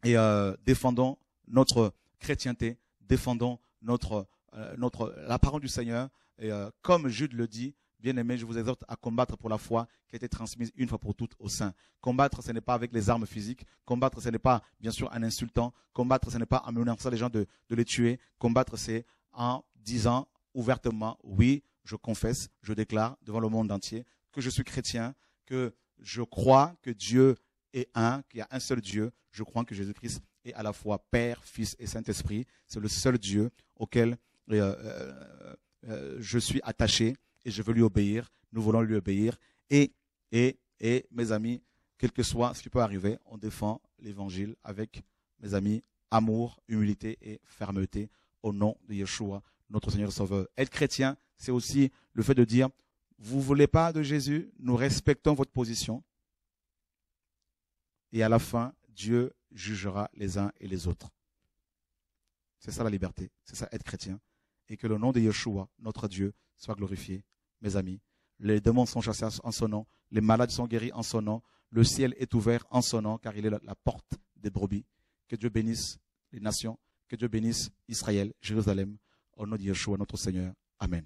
Et euh, défendons notre chrétienté, défendons notre, euh, notre, la parole du Seigneur. Et euh, comme Jude le dit, bien aimé, je vous exhorte à combattre pour la foi qui a été transmise une fois pour toutes au sein. Combattre, ce n'est pas avec les armes physiques. Combattre, ce n'est pas, bien sûr, en insultant. Combattre, ce n'est pas en menaçant les gens de, de les tuer. Combattre, c'est en disant ouvertement, oui, je confesse, je déclare devant le monde entier que je suis chrétien, que je crois que Dieu et un, qu'il y a un seul Dieu. Je crois que Jésus-Christ est à la fois Père, Fils et Saint-Esprit. C'est le seul Dieu auquel euh, euh, euh, je suis attaché et je veux lui obéir. Nous voulons lui obéir. Et, et, et, mes amis, quel que soit ce qui peut arriver, on défend l'évangile avec, mes amis, amour, humilité et fermeté au nom de Yeshua, notre Seigneur Sauveur. Être chrétien, c'est aussi le fait de dire, vous voulez pas de Jésus, nous respectons votre position, et à la fin, Dieu jugera les uns et les autres. C'est ça la liberté, c'est ça être chrétien. Et que le nom de Yeshua, notre Dieu, soit glorifié, mes amis. Les démons sont chassés en son nom, les malades sont guéris en son nom, le ciel est ouvert en son nom, car il est la porte des brebis. Que Dieu bénisse les nations, que Dieu bénisse Israël, Jérusalem, au nom de Yeshua, notre Seigneur. Amen.